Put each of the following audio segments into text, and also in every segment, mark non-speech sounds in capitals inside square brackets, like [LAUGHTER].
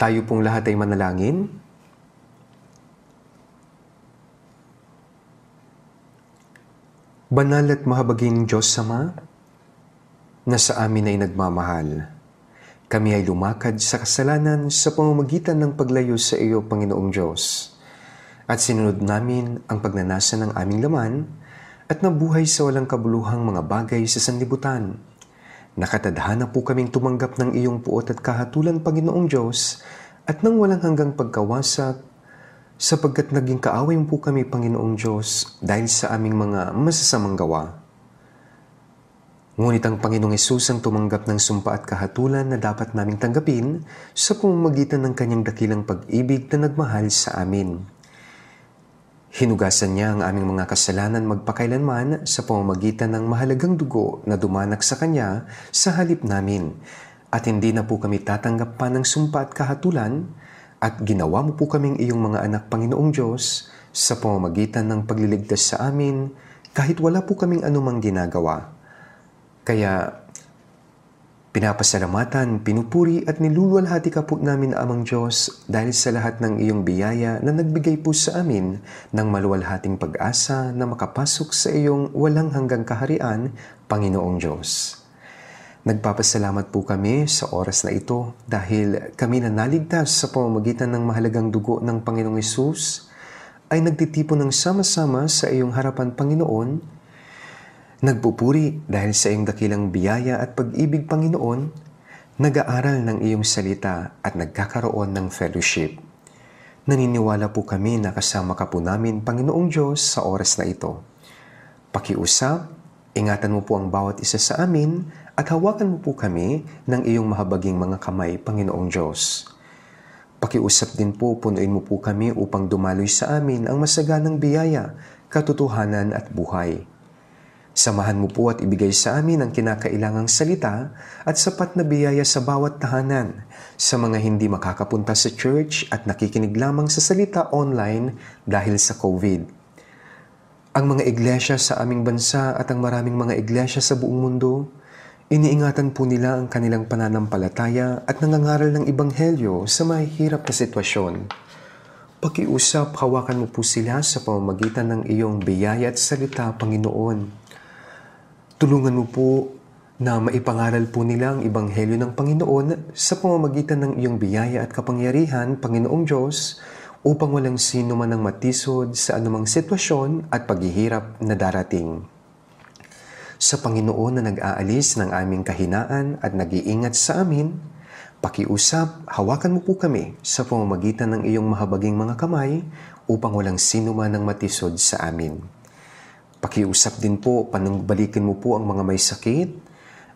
Tayo pong lahat ay manalangin. Banal at mahabaging Diyos Sama, na sa amin ay nagmamahal. Kami ay lumakad sa kasalanan sa pamamagitan ng paglayo sa iyo, Panginoong Diyos. At sinunod namin ang pagnanasa ng aming laman at nabuhay sa walang kabuluhang mga bagay sa sanlibutan Nakatadhana po kaming tumanggap ng iyong puot at kahatulan, Panginoong Diyos, at nang walang hanggang pagkawasak, sapagkat naging kaaway po kami, Panginoong Diyos, dahil sa aming mga masasamang gawa. Ngunit ang Panginoong Yesus ang tumanggap ng sumpa at kahatulan na dapat naming tanggapin sa pumamagitan ng kanyang dakilang pag-ibig na nagmahal sa amin. Hinugasan niya ang aming mga kasalanan magpakailanman sa pamamagitan ng mahalagang dugo na dumanak sa Kanya sa halip namin. At hindi na po kami tatanggap pa ng sumpa at kahatulan at ginawa mo po kaming iyong mga anak Panginoong Diyos sa pamamagitan ng pagliligtas sa amin kahit wala po kaming anumang ginagawa. Kaya Pinapasalamatan, pinupuri at niluluwalhati ka po namin Amang Diyos dahil sa lahat ng iyong biyaya na nagbigay po sa amin ng maluwalhating pag-asa na makapasok sa iyong walang hanggang kaharian, Panginoong Diyos. Nagpapasalamat po kami sa oras na ito dahil kami na naligtas sa pamamagitan ng mahalagang dugo ng Panginoong Isus ay nagtitipon ng sama-sama sa iyong harapan, Panginoon, Nagpupuri dahil sa iyong dakilang biyaya at pag-ibig, Panginoon, nag-aaral ng iyong salita at nagkakaroon ng fellowship. Naniniwala po kami na kasama ka po namin, Panginoong Diyos, sa oras na ito. Pakiusap, ingatan mo po ang bawat isa sa amin at hawakan mo po kami ng iyong mahabaging mga kamay, Panginoong Diyos. Pakiusap din po, punuin mo po kami upang dumaloy sa amin ang masaganang biyaya, katotohanan at buhay Samahan mo po at ibigay sa amin ang kinakailangang salita at sapat na biyaya sa bawat tahanan sa mga hindi makakapunta sa church at nakikinig lamang sa salita online dahil sa COVID. Ang mga iglesia sa aming bansa at ang maraming mga iglesia sa buong mundo, iniingatan po nila ang kanilang pananampalataya at nangangaral ng ibanghelyo sa mahihirap na sitwasyon. Pakiusap, hawakan mo po sila sa pamamagitan ng iyong biyaya at salita, Panginoon. Tulungan mo po na maipangaral po nila ang Ibanghelyo ng Panginoon sa pamamagitan ng iyong biyaya at kapangyarihan, Panginoong Diyos, upang walang sino man ang matisod sa anumang sitwasyon at paghihirap na darating. Sa Panginoon na nag-aalis ng aming kahinaan at nag-iingat sa amin, pakiusap, hawakan mo po kami sa pamamagitan ng iyong mahabaging mga kamay upang walang sino man ang matisod sa amin. Pakiusap din po, panumbalikin mo po ang mga may sakit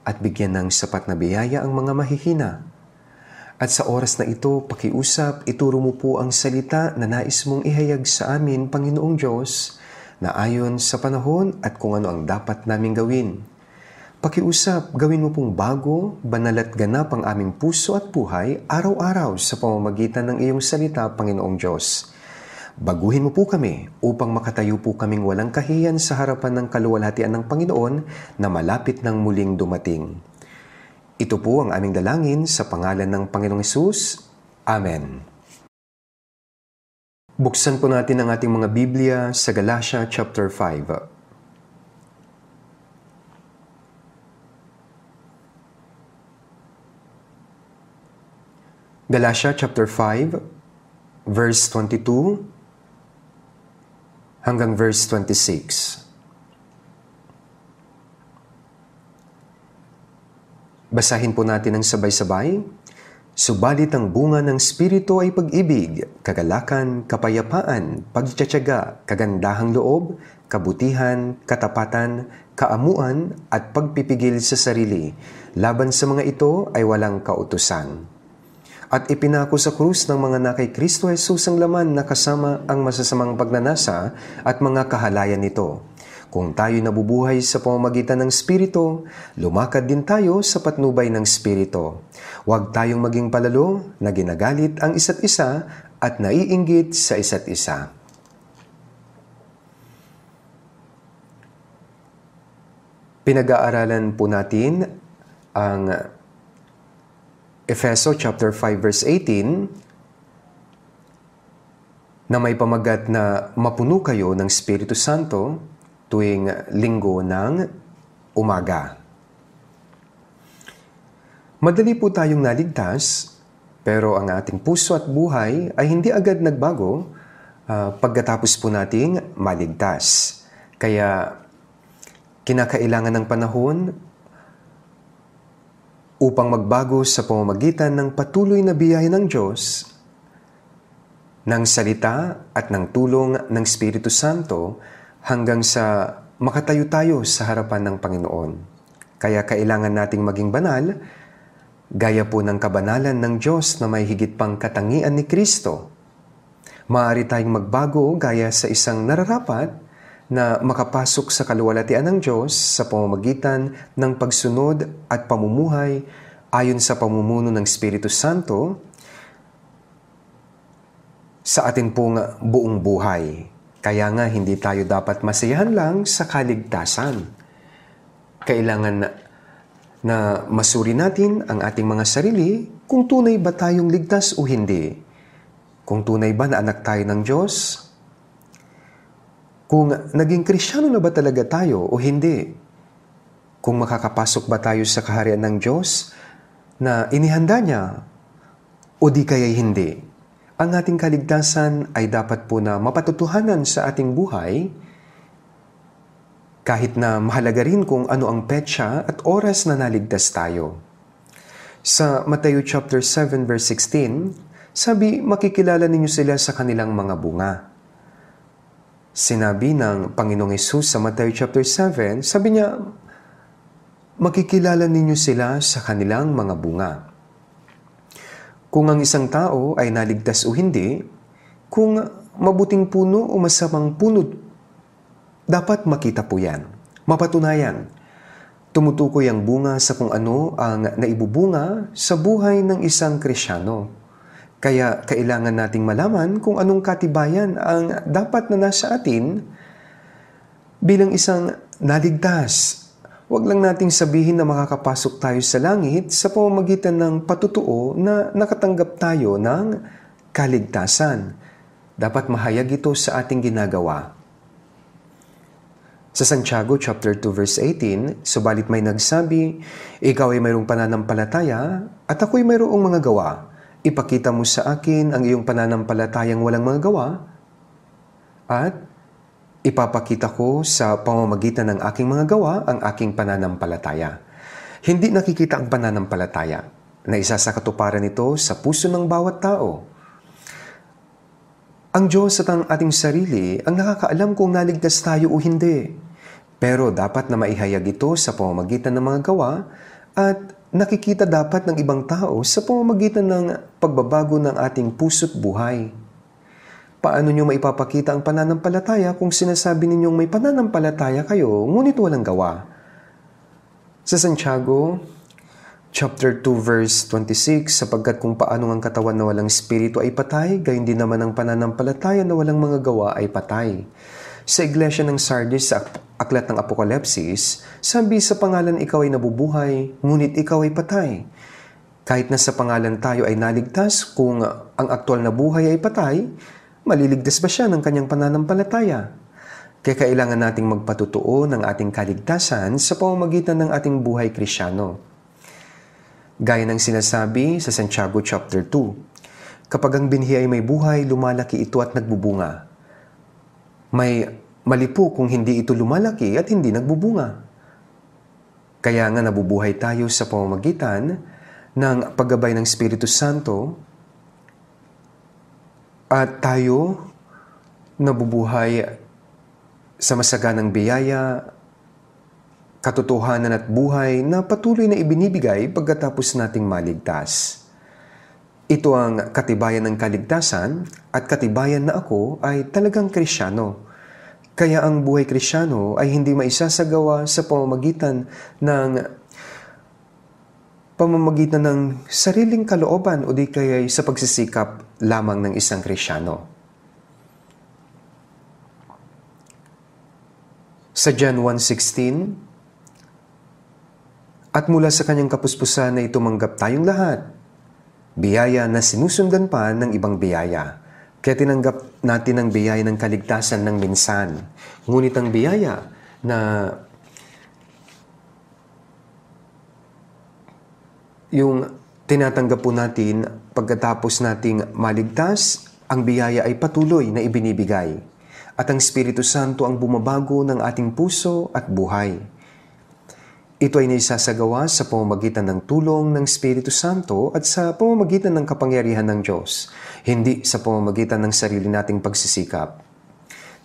at bigyan ng sapat na biyaya ang mga mahihina. At sa oras na ito, pakiusap, ituro mo po ang salita na nais mong ihayag sa amin, Panginoong Diyos, na ayon sa panahon at kung ano ang dapat naming gawin. Pakiusap, gawin mo pong bago, banal at ganap ang aming puso at buhay araw-araw sa pamamagitan ng iyong salita, Panginoong Diyos. Baguhin mo po kami upang makatayo po kaming walang kahiyan sa harapan ng kaluwalhatian ng Panginoon na malapit ng muling dumating. Ito po ang aming dalangin sa pangalan ng Panginoong Isus. Amen. Buksan po natin ang ating mga Biblia sa Galatia chapter 5. Galatia chapter 5 verse 22 hanggang verse 26. Basahin po natin ng sabay-sabay. Subalit ang bunga ng Espiritu ay pag-ibig, kagalakan, kapayapaan, pagtsatsaga, kagandahang loob, kabutihan, katapatan, kaamuan at pagpipigil sa sarili. Laban sa mga ito ay walang kautusan at ipinako sa krus ng mga nakay Kristo Jesus ang laman na kasama ang masasamang pagnanasa at mga kahalayan nito. Kung tayo nabubuhay sa pamamagitan ng Espiritu, lumakad din tayo sa patnubay ng Espiritu. Huwag tayong maging palalo na ginagalit ang isa't isa at naiinggit sa isa't isa. Pinag-aaralan po natin ang Efeso chapter 5 verse 18 na may pamagat na mapuno kayo ng Espiritu Santo tuwing linggo ng umaga. Madali po tayong naligtas, pero ang ating puso at buhay ay hindi agad nagbago uh, pagkatapos po nating maligtas. Kaya kinakailangan ng panahon upang magbago sa pamamagitan ng patuloy na biyahe ng Diyos, ng salita at ng tulong ng Espiritu Santo hanggang sa makatayo tayo sa harapan ng Panginoon. Kaya kailangan nating maging banal, gaya po ng kabanalan ng Diyos na may higit pang katangian ni Kristo. Maaari tayong magbago gaya sa isang nararapat na makapasok sa kaluwalhatian ng Diyos sa pamamagitan ng pagsunod at pamumuhay ayon sa pamumuno ng Espiritu Santo sa atin pong buong buhay. Kaya nga hindi tayo dapat masayahan lang sa kaligtasan. Kailangan na, na masuri natin ang ating mga sarili kung tunay ba tayong ligtas o hindi. Kung tunay ba na anak tayo ng Diyos kung naging krisyano na ba talaga tayo o hindi. Kung makakapasok ba tayo sa kaharian ng Diyos na inihanda niya o di kaya'y hindi. Ang ating kaligtasan ay dapat po na mapatutuhanan sa ating buhay kahit na mahalaga rin kung ano ang petsa at oras na naligtas tayo. Sa Mateo chapter 7 verse 16, sabi, makikilala ninyo sila sa kanilang mga bunga. Sinabi ng Panginoong Yesus sa Matthew chapter 7, sabi niya, makikilala ninyo sila sa kanilang mga bunga. Kung ang isang tao ay naligtas o hindi, kung mabuting puno o masamang puno, dapat makita po yan, mapatunayan. Tumutukoy ang bunga sa kung ano ang naibubunga sa buhay ng isang krisyano. Kaya kailangan nating malaman kung anong katibayan ang dapat na nasa atin bilang isang naligtas. Huwag lang nating sabihin na makakapasok tayo sa langit sa pamamagitan ng patutuo na nakatanggap tayo ng kaligtasan. Dapat mahayag ito sa ating ginagawa. Sa Santiago chapter 2 verse 18, subalit may nagsabi, ikaw ay mayroong pananampalataya at ako ay mayroong mga gawa Ipakita mo sa akin ang iyong pananampalatayang walang mga gawa at ipapakita ko sa pamamagitan ng aking mga gawa ang aking pananampalataya. Hindi nakikita ang pananampalataya na isa sa katuparan nito sa puso ng bawat tao. Ang Diyos at ang ating sarili ang nakakaalam kung naligtas tayo o hindi. Pero dapat na maihayag ito sa pamamagitan ng mga gawa at nakikita dapat ng ibang tao sa pamamagitan ng pagbabago ng ating puso't buhay. Paano nyo maipapakita ang pananampalataya kung sinasabi ninyong may pananampalataya kayo ngunit walang gawa? Sa Santiago, chapter 2 verse 26, sapagkat kung paano ang katawan na walang espiritu ay patay, gayon din naman ang pananampalataya na walang mga gawa ay patay sa iglesia ng Sardis sa aklat ng Apokalipsis, sabi sa pangalan ikaw ay nabubuhay, ngunit ikaw ay patay. Kahit na sa pangalan tayo ay naligtas, kung ang aktual na buhay ay patay, maliligtas ba siya ng kanyang pananampalataya? Kaya kailangan nating magpatutuo ng ating kaligtasan sa pamamagitan ng ating buhay krisyano. Gaya ng sinasabi sa Santiago chapter 2, Kapag ang binhi ay may buhay, lumalaki ito at nagbubunga may mali po kung hindi ito lumalaki at hindi nagbubunga. Kaya nga nabubuhay tayo sa pamamagitan ng paggabay ng Espiritu Santo at tayo nabubuhay sa masaganang biyaya, katotohanan at buhay na patuloy na ibinibigay pagkatapos nating maligtas. Ito ang katibayan ng kaligtasan at katibayan na ako ay talagang krisyano. Kaya ang buhay krisyano ay hindi maisasagawa sa pamamagitan ng pamamagitan ng sariling kalooban o di kaya sa pagsisikap lamang ng isang krisyano. Sa John 1.16, At mula sa kanyang kapuspusan ay tumanggap tayong lahat Biyaya na sinusundan pa ng ibang biyaya. Kaya tinanggap natin ang biyaya ng kaligtasan ng minsan. Ngunit ang biyaya na yung tinatanggap po natin pagkatapos nating maligtas, ang biyaya ay patuloy na ibinibigay. At ang Espiritu Santo ang bumabago ng ating puso at buhay. Ito ay naisasagawa sa pamamagitan ng tulong ng Espiritu Santo at sa pamamagitan ng kapangyarihan ng Diyos, hindi sa pamamagitan ng sarili nating pagsisikap.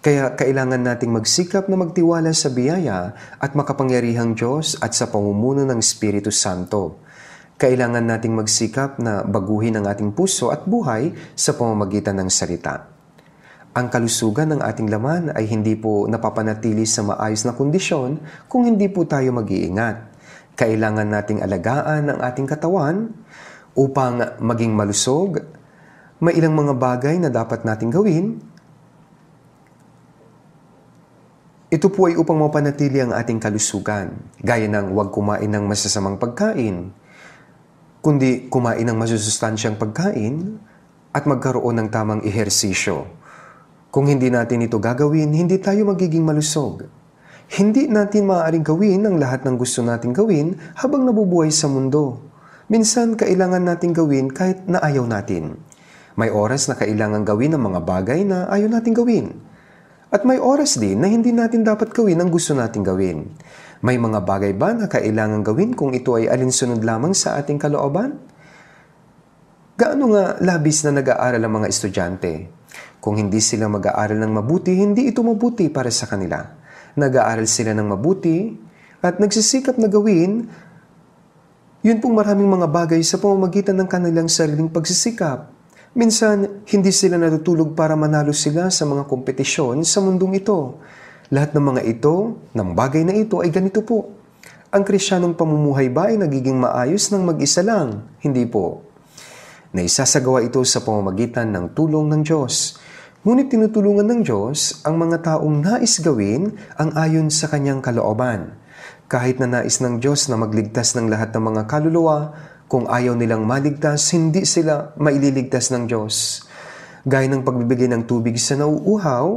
Kaya kailangan nating magsikap na magtiwala sa biyaya at makapangyarihang Diyos at sa pamumuno ng Espiritu Santo. Kailangan nating magsikap na baguhin ang ating puso at buhay sa pamamagitan ng salita. Ang kalusugan ng ating laman ay hindi po napapanatili sa maayos na kondisyon kung hindi po tayo mag-iingat. Kailangan nating alagaan ang ating katawan upang maging malusog. May ilang mga bagay na dapat nating gawin. Ito po ay upang mapanatili ang ating kalusugan, gaya ng huwag kumain ng masasamang pagkain, kundi kumain ng masusustansyang pagkain at magkaroon ng tamang ehersisyo. Kung hindi natin ito gagawin, hindi tayo magiging malusog. Hindi natin maaaring gawin ang lahat ng gusto nating gawin habang nabubuhay sa mundo. Minsan, kailangan nating gawin kahit na ayaw natin. May oras na kailangan gawin ang mga bagay na ayaw nating gawin. At may oras din na hindi natin dapat gawin ang gusto nating gawin. May mga bagay ba na kailangan gawin kung ito ay alinsunod lamang sa ating kalooban? Gaano nga labis na nag-aaral ang mga estudyante? Kung hindi sila mag-aaral ng mabuti, hindi ito mabuti para sa kanila. Nag-aaral sila ng mabuti at nagsisikap na gawin yun pong maraming mga bagay sa pamamagitan ng kanilang sariling pagsisikap. Minsan, hindi sila natutulog para manalo sila sa mga kompetisyon sa mundong ito. Lahat ng mga ito, ng bagay na ito ay ganito po. Ang krisyanong pamumuhay ba ay nagiging maayos ng mag-isa lang? Hindi po. Naisasagawa ito sa pamamagitan ng tulong ng Diyos. Ngunit tinutulungan ng Diyos ang mga taong nais gawin ang ayon sa kanyang kalooban. Kahit na nais ng Diyos na magligtas ng lahat ng mga kaluluwa, kung ayaw nilang maligtas, hindi sila maililigtas ng Diyos. Gaya ng pagbibigay ng tubig sa nauuhaw,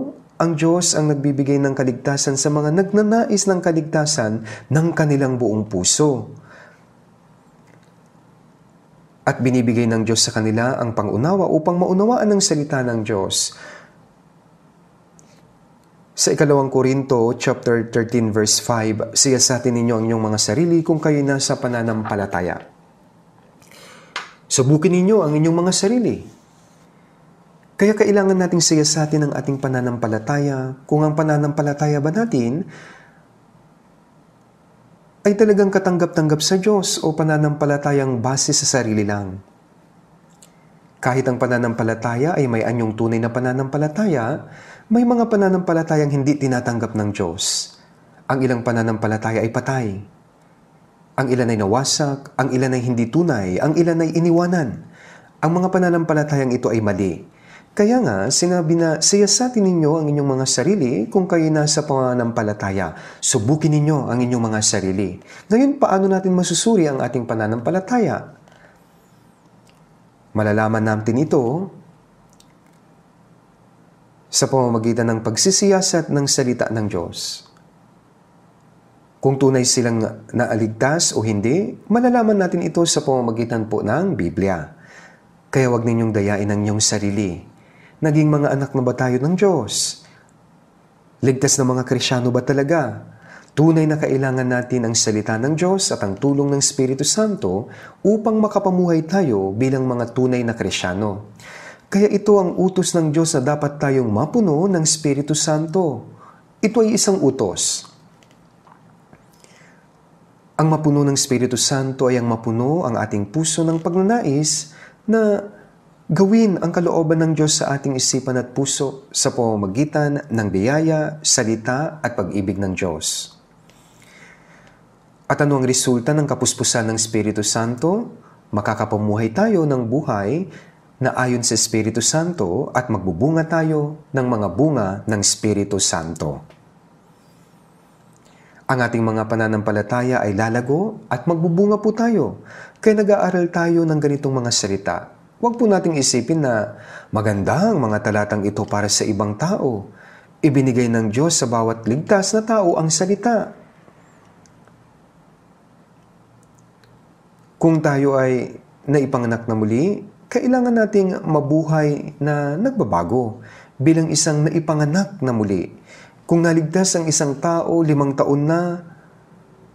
ang Diyos ang nagbibigay ng kaligtasan sa mga nagnanais ng kaligtasan ng kanilang buong puso at binibigay ng Diyos sa kanila ang pangunawa upang maunawaan ang salita ng Diyos. Sa ikalawang Korinto, chapter 13, verse 5, siya sa atin ninyo ang inyong mga sarili kung kayo na sa pananampalataya. Subukin ninyo ang inyong mga sarili. Kaya kailangan nating siya sa atin ang ating pananampalataya. Kung ang pananampalataya ba natin ay talagang katanggap-tanggap sa Diyos o pananampalatayang base sa sarili lang. Kahit ang pananampalataya ay may anyong tunay na pananampalataya, may mga pananampalatayang hindi tinatanggap ng Diyos. Ang ilang pananampalataya ay patay. Ang ilan ay nawasak, ang ilan ay hindi tunay, ang ilan ay iniwanan. Ang mga pananampalatayang ito ay mali. Kaya nga, sinabi na, siyasatin ninyo ang inyong mga sarili kung kayo nasa pananampalataya. Subukin ninyo ang inyong mga sarili. Ngayon, paano natin masusuri ang ating pananampalataya? Malalaman natin ito sa pamamagitan ng pagsisiyasat ng salita ng Diyos. Kung tunay silang naaligtas o hindi, malalaman natin ito sa pamamagitan po ng Biblia. Kaya wag ninyong dayain ang inyong sarili. Naging mga anak na ba tayo ng Diyos? Ligtas na mga Krisyano ba talaga? Tunay na kailangan natin ang salita ng Diyos at ang tulong ng Espiritu Santo upang makapamuhay tayo bilang mga tunay na Krisyano. Kaya ito ang utos ng Diyos na dapat tayong mapuno ng Espiritu Santo. Ito ay isang utos. Ang mapuno ng Espiritu Santo ay ang mapuno ang ating puso ng pagnanais na gawin ang kalooban ng Diyos sa ating isipan at puso sa pamamagitan ng biyaya, salita at pag-ibig ng Diyos. At ano ang resulta ng kapuspusan ng Espiritu Santo? Makakapamuhay tayo ng buhay na ayon sa Espiritu Santo at magbubunga tayo ng mga bunga ng Espiritu Santo. Ang ating mga pananampalataya ay lalago at magbubunga po tayo kaya nag-aaral tayo ng ganitong mga salita. Huwag po nating isipin na maganda ang mga talatang ito para sa ibang tao. Ibinigay ng Diyos sa bawat ligtas na tao ang salita. Kung tayo ay naipanganak na muli, kailangan nating mabuhay na nagbabago bilang isang naipanganak na muli. Kung naligtas ang isang tao limang taon na,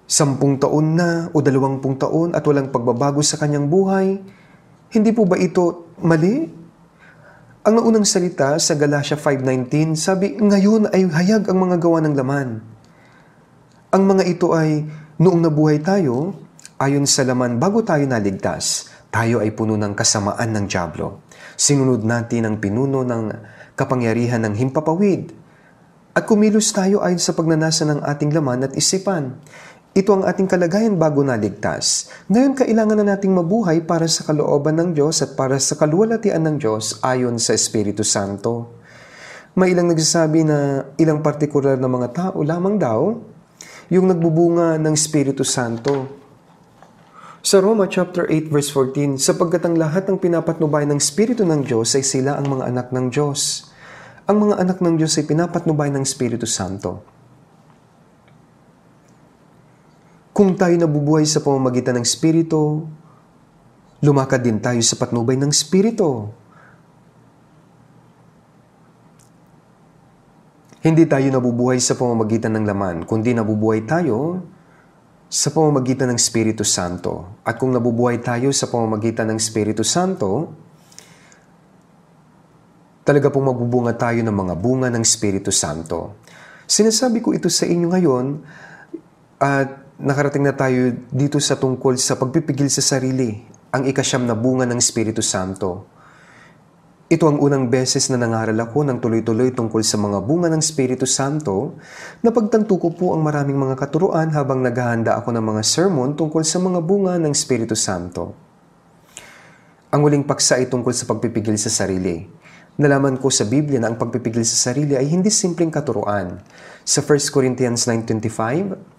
sampung taon na o dalawangpung taon at walang pagbabago sa kanyang buhay, hindi po ba ito mali? Ang naunang salita sa Galatia 5.19 sabi, Ngayon ay hayag ang mga gawa ng laman. Ang mga ito ay, noong nabuhay tayo, ayon sa laman bago tayo naligtas, tayo ay puno ng kasamaan ng Diablo. Sinunod natin ang pinuno ng kapangyarihan ng himpapawid. At kumilos tayo ayon sa pagnanasa ng ating laman at isipan. Ito ang ating kalagayan bago naligtas. Ngayon kailangan na nating mabuhay para sa kalooban ng Diyos at para sa kaluwalhatian ng Diyos ayon sa Espiritu Santo. May ilang nagsasabi na ilang partikular na mga tao lamang daw yung nagbubunga ng Espiritu Santo sa Roma chapter 8 verse 14, sapagkat ang lahat ng pinapatnubay ng Espiritu ng Diyos ay sila ang mga anak ng Diyos. Ang mga anak ng Diyos ay pinapatnubay ng Espiritu Santo. Kung tayo nabubuhay sa pamamagitan ng Espiritu, lumakad din tayo sa patnubay ng Espiritu. Hindi tayo nabubuhay sa pamamagitan ng laman, kundi nabubuhay tayo sa pamamagitan ng Espiritu Santo. At kung nabubuhay tayo sa pamamagitan ng Espiritu Santo, talaga pong magbubunga tayo ng mga bunga ng Espiritu Santo. Sinasabi ko ito sa inyo ngayon at nakarating na tayo dito sa tungkol sa pagpipigil sa sarili, ang ikasyam na bunga ng Espiritu Santo. Ito ang unang beses na nangaral ako ng tuloy-tuloy tungkol sa mga bunga ng Espiritu Santo na pagtanto ko po ang maraming mga katuruan habang naghahanda ako ng mga sermon tungkol sa mga bunga ng Espiritu Santo. Ang huling paksa ay tungkol sa pagpipigil sa sarili. Nalaman ko sa Biblia na ang pagpipigil sa sarili ay hindi simpleng katuruan. Sa 1 Corinthians 9.25,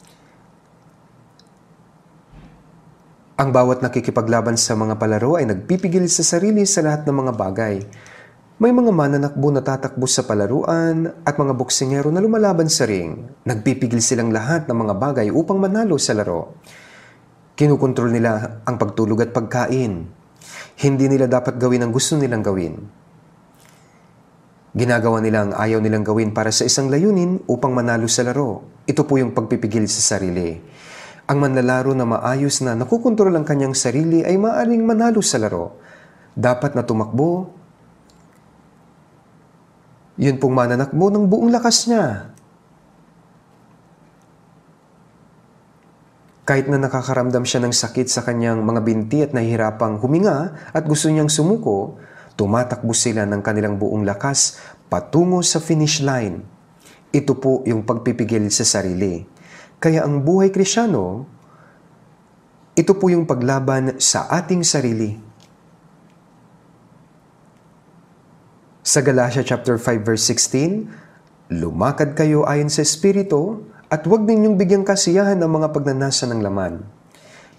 Ang bawat nakikipaglaban sa mga palaro ay nagpipigil sa sarili sa lahat ng mga bagay. May mga mananakbo na tatakbo sa palaruan at mga boksingero na lumalaban sa ring. Nagpipigil silang lahat ng mga bagay upang manalo sa laro. Kinukontrol nila ang pagtulog at pagkain. Hindi nila dapat gawin ang gusto nilang gawin. Ginagawa nila ang ayaw nilang gawin para sa isang layunin upang manalo sa laro. Ito po yung pagpipigil sa sarili. Ang manlalaro na maayos na nakukontrol ang kanyang sarili ay maaring manalo sa laro. Dapat na tumakbo. Yun pong mananakbo ng buong lakas niya. Kahit na nakakaramdam siya ng sakit sa kanyang mga binti at nahihirapang huminga at gusto niyang sumuko, tumatakbo sila ng kanilang buong lakas patungo sa finish line. Ito po yung pagpipigil sa sarili. Kaya ang buhay krisyano, ito po yung paglaban sa ating sarili. Sa Galatia chapter 5 verse 16, lumakad kayo ayon sa espiritu at huwag ninyong bigyang kasiyahan ng mga pagnanasa ng laman.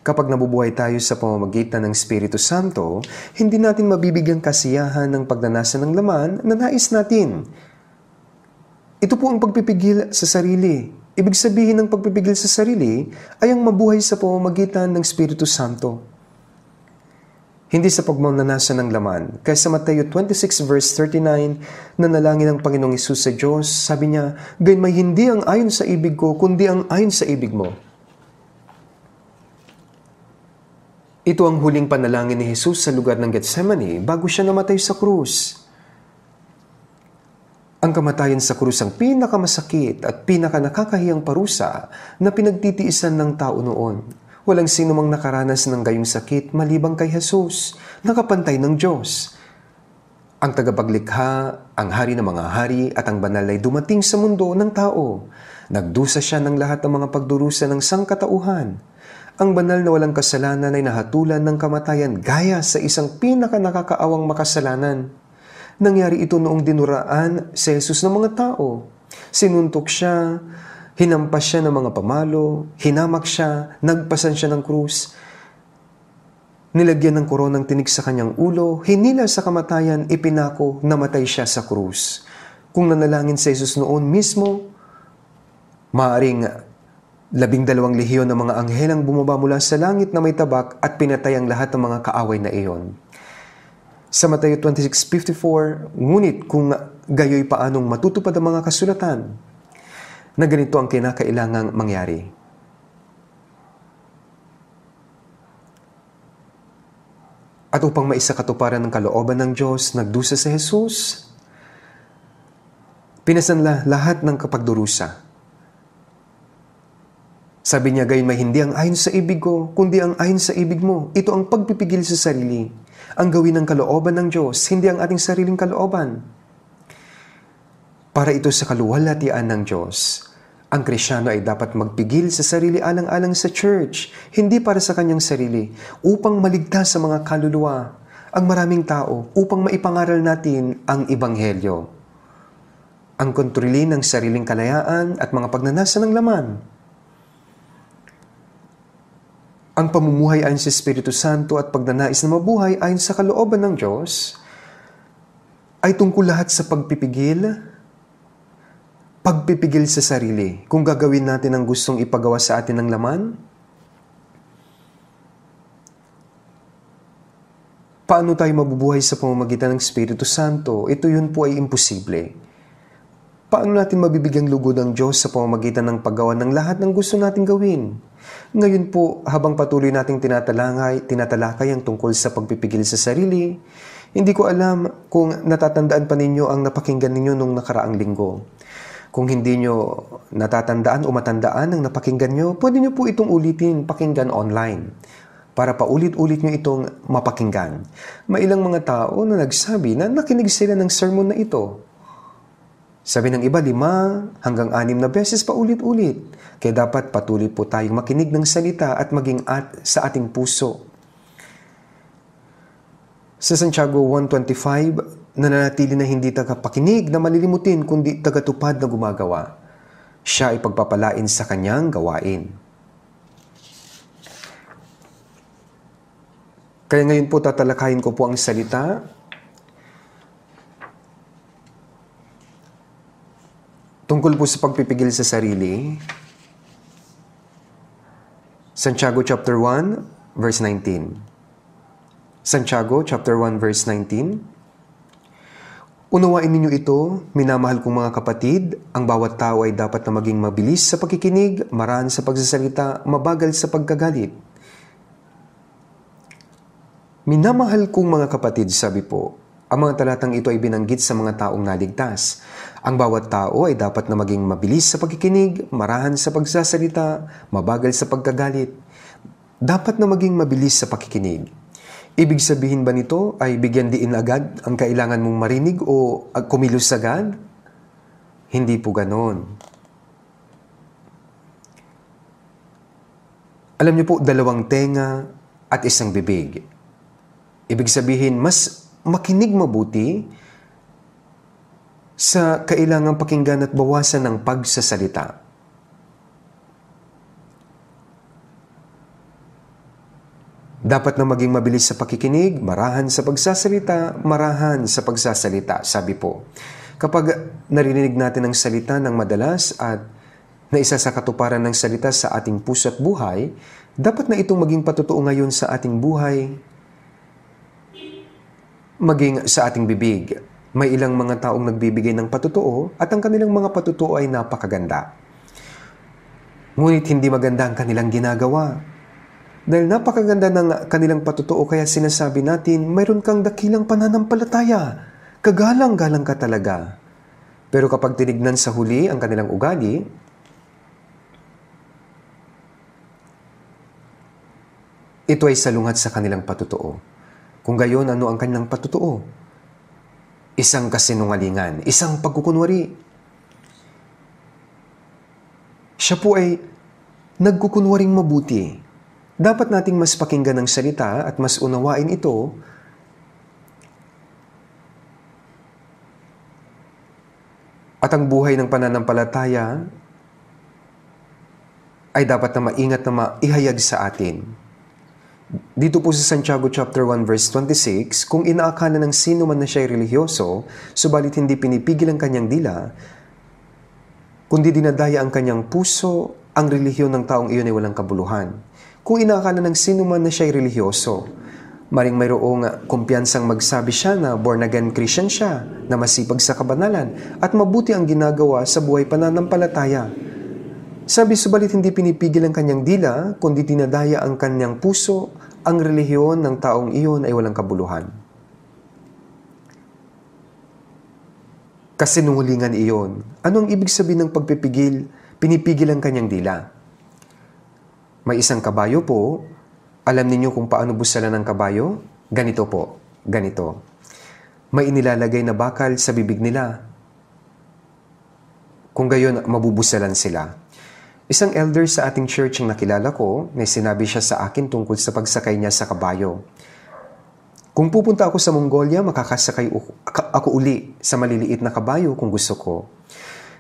Kapag nabubuhay tayo sa pamamagitan ng Espiritu Santo, hindi natin mabibigyang kasiyahan ng pagnanasa ng laman na nais natin. Ito po ang pagpipigil sa sarili Ibig sabihin ng pagpipigil sa sarili ay ang mabuhay sa pamamagitan ng Espiritu Santo. Hindi sa pagmamananasan ng laman. Kaya sa Mateo 26 verse 39, nanalangin ang Panginoong Isus sa Diyos, sabi niya, Gayon may hindi ang ayon sa ibig ko, kundi ang ayon sa ibig mo. Ito ang huling panalangin ni Jesus sa lugar ng Gethsemane bago siya namatay sa krus. Ang kamatayan sa krus ang pinakamasakit at pinakanakakahiyang parusa na pinagtitiisan ng tao noon. Walang sino mang nakaranas ng gayong sakit maliban kay Jesus, nakapantay ng Diyos. Ang tagapaglikha, ang hari ng mga hari at ang banal ay dumating sa mundo ng tao. Nagdusa siya ng lahat ng mga pagdurusa ng sangkatauhan. Ang banal na walang kasalanan ay nahatulan ng kamatayan gaya sa isang pinakanakakaawang makasalanan. Nangyari ito noong dinuraan si Jesus ng mga tao. Sinuntok siya, hinampas siya ng mga pamalo, hinamak siya, nagpasan siya ng krus, nilagyan ng koronang tinig sa kanyang ulo, hinila sa kamatayan, ipinako, namatay siya sa krus. Kung nanalangin si Jesus noon mismo, maaring labing dalawang lehiyon ng mga anghel ang bumaba mula sa langit na may tabak at pinatay ang lahat ng mga kaaway na iyon. Sa Mateo 26.54, Ngunit kung gayoy paanong matutupad ang mga kasulatan, na ganito ang kinakailangang mangyari. At upang maisa katuparan ng kalooban ng Diyos, nagdusa si Jesus, pinasan lahat ng kapagdurusa. Sabi niya, gayon may hindi ang ayon sa ibig ko, kundi ang ayon sa ibig mo. Ito ang pagpipigil sa sarili ang gawin ng kalooban ng Diyos, hindi ang ating sariling kalooban. Para ito sa kaluwalhatian ng Diyos, ang Krisyano ay dapat magpigil sa sarili alang-alang sa church, hindi para sa kanyang sarili, upang maligtas sa mga kaluluwa, ang maraming tao, upang maipangaral natin ang Ibanghelyo. Ang kontrolin ng sariling kalayaan at mga pagnanasa ng laman ang pamumuhay ayon sa Espiritu Santo at pagnanais na mabuhay ayon sa kalooban ng Diyos ay tungkol lahat sa pagpipigil, pagpipigil sa sarili. Kung gagawin natin ang gustong ipagawa sa atin ng laman, paano tayo mabubuhay sa pamamagitan ng Espiritu Santo? Ito yun po ay imposible. Paano natin mabibigyang lugod ang Diyos sa pamamagitan ng paggawa ng lahat ng gusto natin gawin? Ngayon po, habang patuloy nating tinatalangay, tinatalakay ang tungkol sa pagpipigil sa sarili, hindi ko alam kung natatandaan pa ninyo ang napakinggan ninyo nung nakaraang linggo. Kung hindi nyo natatandaan o matandaan ang napakinggan nyo, pwede nyo po itong ulitin pakinggan online para paulit-ulit nyo itong mapakinggan. May ilang mga tao na nagsabi na nakinig sila ng sermon na ito sabi ng iba, lima hanggang anim na beses pa ulit-ulit. Kaya dapat patuloy po tayong makinig ng salita at maging at, sa ating puso. Sa Santiago 1.25, nananatili na hindi tagapakinig na malilimutin kundi tagatupad na gumagawa. Siya ay pagpapalain sa kanyang gawain. Kaya ngayon po tatalakayin ko po ang salita Tungkol po sa pagpipigil sa sarili, Santiago chapter 1, verse 19. Santiago chapter 1, verse 19. Unawain ninyo ito, minamahal kong mga kapatid, ang bawat tao ay dapat na maging mabilis sa pakikinig, maraan sa pagsasalita, mabagal sa pagkagalit. Minamahal kong mga kapatid, sabi po, ang mga talatang ito ay binanggit sa mga taong naligtas. Ang bawat tao ay dapat na maging mabilis sa pagkikinig, marahan sa pagsasalita, mabagal sa pagkagalit. Dapat na maging mabilis sa pakikinig. Ibig sabihin ba nito ay bigyan diin agad ang kailangan mong marinig o ah, kumilos agad? Hindi po ganon. Alam niyo po, dalawang tenga at isang bibig. Ibig sabihin, mas makinig mabuti sa kailangang pakinggan at bawasan ng pagsasalita. Dapat na maging mabilis sa pakikinig, marahan sa pagsasalita, marahan sa pagsasalita, sabi po. Kapag narinig natin ang salita ng madalas at na isa sa katuparan ng salita sa ating puso at buhay, dapat na itong maging patutuo ngayon sa ating buhay Maging sa ating bibig, may ilang mga taong nagbibigay ng patutuo at ang kanilang mga patutuo ay napakaganda. Ngunit hindi maganda ang kanilang ginagawa. Dahil napakaganda ng kanilang patutuo kaya sinasabi natin, mayroon kang dakilang pananampalataya. Kagalang-galang ka talaga. Pero kapag tinignan sa huli ang kanilang ugali, ito ay salungat sa kanilang patutuo. Kung gayon, ano ang kanilang patutuo? Isang kasinungalingan, isang pagkukunwari. Siya po ay nagkukunwaring mabuti. Dapat nating mas pakinggan ang salita at mas unawain ito At ang buhay ng pananampalataya ay dapat na maingat na maihayag sa atin dito po sa Santiago chapter 1 verse 26, kung inaakala ng sino man na siya'y relihiyoso, subalit hindi pinipigil ang kanyang dila, kundi dinadaya ang kanyang puso, ang relihiyon ng taong iyon ay walang kabuluhan. Kung inaakala ng sino man na siya'y relihiyoso, maring mayroong kumpiyansang magsabi siya na born again Christian siya, na masipag sa kabanalan, at mabuti ang ginagawa sa buhay pananampalataya. Sabi subalit hindi pinipigil ang kanyang dila, kundi dinadaya ang kanyang puso, ang relihiyon ng taong iyon ay walang kabuluhan. Kasinungulingan iyon. Ano ang ibig sabihin ng pagpipigil? Pinipigil ang kanyang dila. May isang kabayo po. Alam ninyo kung paano busalan ng kabayo? Ganito po. Ganito. May inilalagay na bakal sa bibig nila. Kung gayon, mabubusalan sila. Isang elder sa ating church ang nakilala ko, may sinabi siya sa akin tungkol sa pagsakay niya sa kabayo. Kung pupunta ako sa Mongolia, makakasakay ako uli sa maliliit na kabayo kung gusto ko.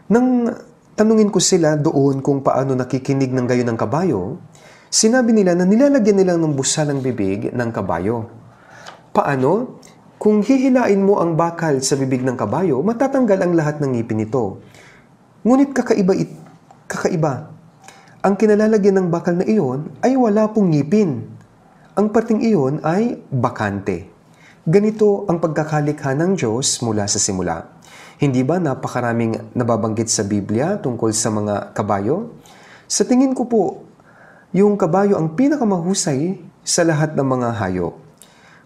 Nang tanungin ko sila doon kung paano nakikinig ng gayo ng kabayo, sinabi nila na nilalagyan nila ng busal ng bibig ng kabayo. Paano? Kung hihilain mo ang bakal sa bibig ng kabayo, matatanggal ang lahat ng ngipin nito. Ngunit kakaiba, kakaiba ang kinalalagyan ng bakal na iyon ay wala pong ngipin. Ang parting iyon ay bakante. Ganito ang pagkakalikha ng Diyos mula sa simula. Hindi ba napakaraming nababanggit sa Biblia tungkol sa mga kabayo? Sa tingin ko po, yung kabayo ang pinakamahusay sa lahat ng mga hayop.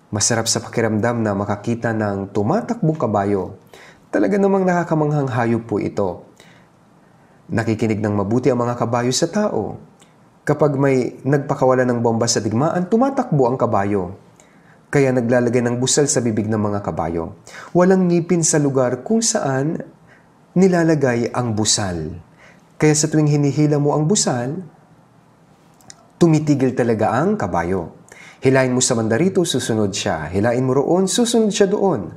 Masarap sa pakiramdam na makakita ng tumatakbong kabayo. Talaga namang nakakamanghang hayop po ito. Nakikinig ng mabuti ang mga kabayo sa tao. Kapag may nagpakawala ng bomba sa digmaan, tumatakbo ang kabayo. Kaya naglalagay ng busal sa bibig ng mga kabayo. Walang ngipin sa lugar kung saan nilalagay ang busal. Kaya sa tuwing hinihila mo ang busal, tumitigil talaga ang kabayo. Hilain mo sa mandarito, susunod siya. Hilain mo roon, susunod siya doon.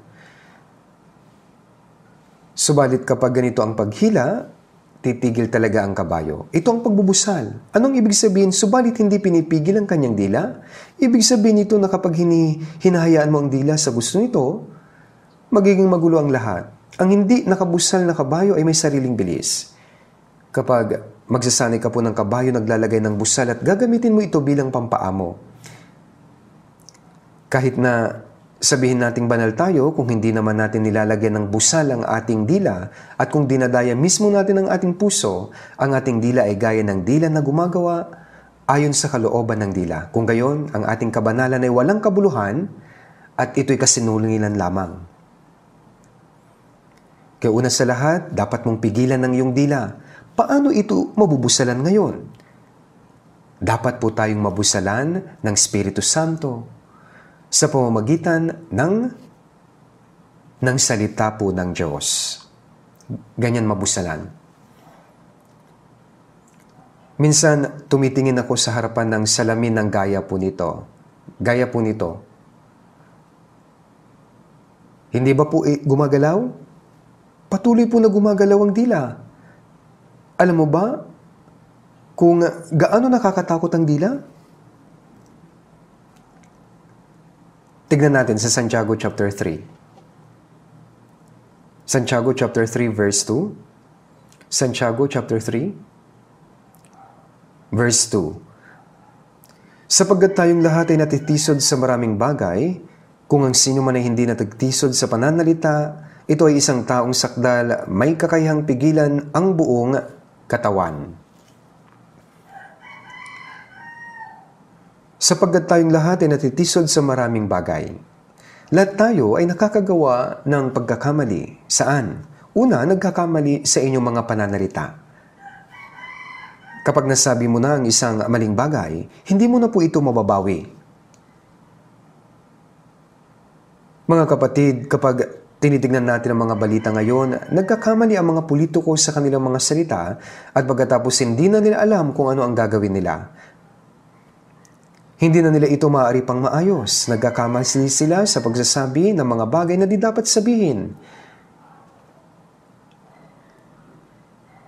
Subalit kapag ganito ang paghila, titigil talaga ang kabayo. Ito ang pagbubusal. Anong ibig sabihin? Subalit hindi pinipigil ang kanyang dila? Ibig sabihin nito na kapag hini, hinahayaan mo ang dila sa gusto nito, magiging magulo ang lahat. Ang hindi nakabusal na kabayo ay may sariling bilis. Kapag magsasanay ka po ng kabayo, naglalagay ng busal at gagamitin mo ito bilang pampaamo. Kahit na Sabihin nating banal tayo kung hindi naman natin nilalagyan ng busal ang ating dila at kung dinadaya mismo natin ang ating puso, ang ating dila ay gaya ng dila na gumagawa ayon sa kalooban ng dila. Kung gayon, ang ating kabanalan ay walang kabuluhan at ito'y kasinulungilan lamang. Kaya una sa lahat, dapat mong pigilan ng iyong dila. Paano ito mabubusalan ngayon? Dapat po tayong mabusalan ng Espiritu Santo sa pamamagitan ng ng salita po ng Diyos. Ganyan mabusalan. Minsan, tumitingin ako sa harapan ng salamin ng gaya po nito. Gaya po nito. Hindi ba po eh, gumagalaw? Patuloy po na gumagalaw ang dila. Alam mo ba kung gaano nakakatakot ang dila? Tignan natin sa Santiago chapter 3. Santiago chapter 3 verse 2. Santiago chapter 3 verse 2. Sapagkat tayong lahat ay natitisod sa maraming bagay, kung ang sino man ay hindi natagtisod sa pananalita, ito ay isang taong sakdal may kakayahang pigilan ang buong katawan. sapagkat tayong lahat ay natitisod sa maraming bagay. Lahat tayo ay nakakagawa ng pagkakamali. Saan? Una, nagkakamali sa inyong mga pananalita. Kapag nasabi mo na ang isang maling bagay, hindi mo na po ito mababawi. Mga kapatid, kapag Tinitignan natin ang mga balita ngayon, nagkakamali ang mga politiko sa kanilang mga salita at pagkatapos hindi na nila alam kung ano ang gagawin nila. Hindi na nila ito maaari pang maayos. Nagkakamali sila sa pagsasabi ng mga bagay na di dapat sabihin.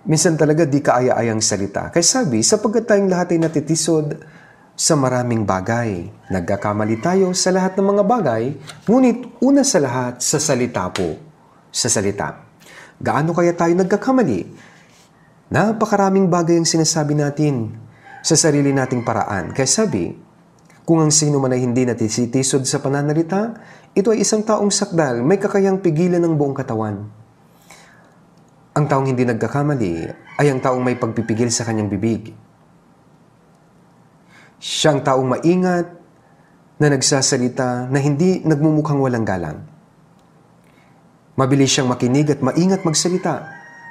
Minsan talaga di kaaya-ayang salita. Kaya sabi, sapagkat tayong lahat ay natitisod sa maraming bagay. Nagkakamali tayo sa lahat ng mga bagay, ngunit una sa lahat sa salita po. Sa salita. Gaano kaya tayo nagkakamali? Napakaraming bagay ang sinasabi natin sa sarili nating paraan. Kaya sabi, kung ang sino man ay hindi natisitisod sa pananalita, ito ay isang taong sakdal, may kakayang pigilan ng buong katawan. Ang taong hindi nagkakamali ay ang taong may pagpipigil sa kanyang bibig. Siyang taong maingat, na nagsasalita, na hindi nagmumukhang walang galang. Mabilis siyang makinig at maingat magsalita.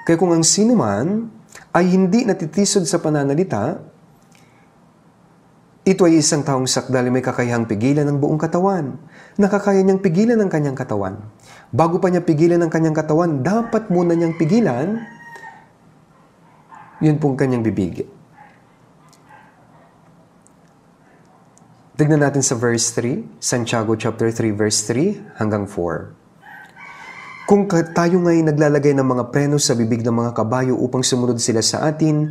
Kaya kung ang sino man ay hindi natitisod sa pananalita, ito ay isang taong sakdal may kakayahang pigilan ng buong katawan. Nakakaya niyang pigilan ang kanyang katawan. Bago pa niya pigilan ang kanyang katawan, dapat muna niyang pigilan yun pong kanyang bibig. Tignan natin sa verse 3, Santiago chapter 3 verse 3 hanggang 4. Kung tayo ngay naglalagay ng mga preno sa bibig ng mga kabayo upang sumunod sila sa atin,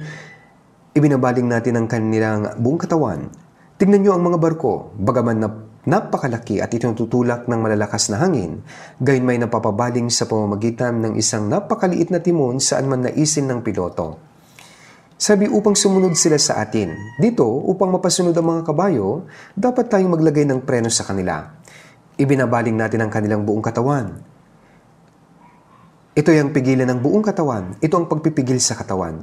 ibinabaling natin ang kanilang buong katawan Tingnan nyo ang mga barko, bagaman na napakalaki at itinututulak ng malalakas na hangin, gayon may napapabaling sa pamamagitan ng isang napakaliit na timon saan man naisin ng piloto. Sabi upang sumunod sila sa atin. Dito, upang mapasunod ang mga kabayo, dapat tayong maglagay ng preno sa kanila. Ibinabaling natin ang kanilang buong katawan. Ito ang pigilan ng buong katawan. Ito ang pagpipigil sa katawan.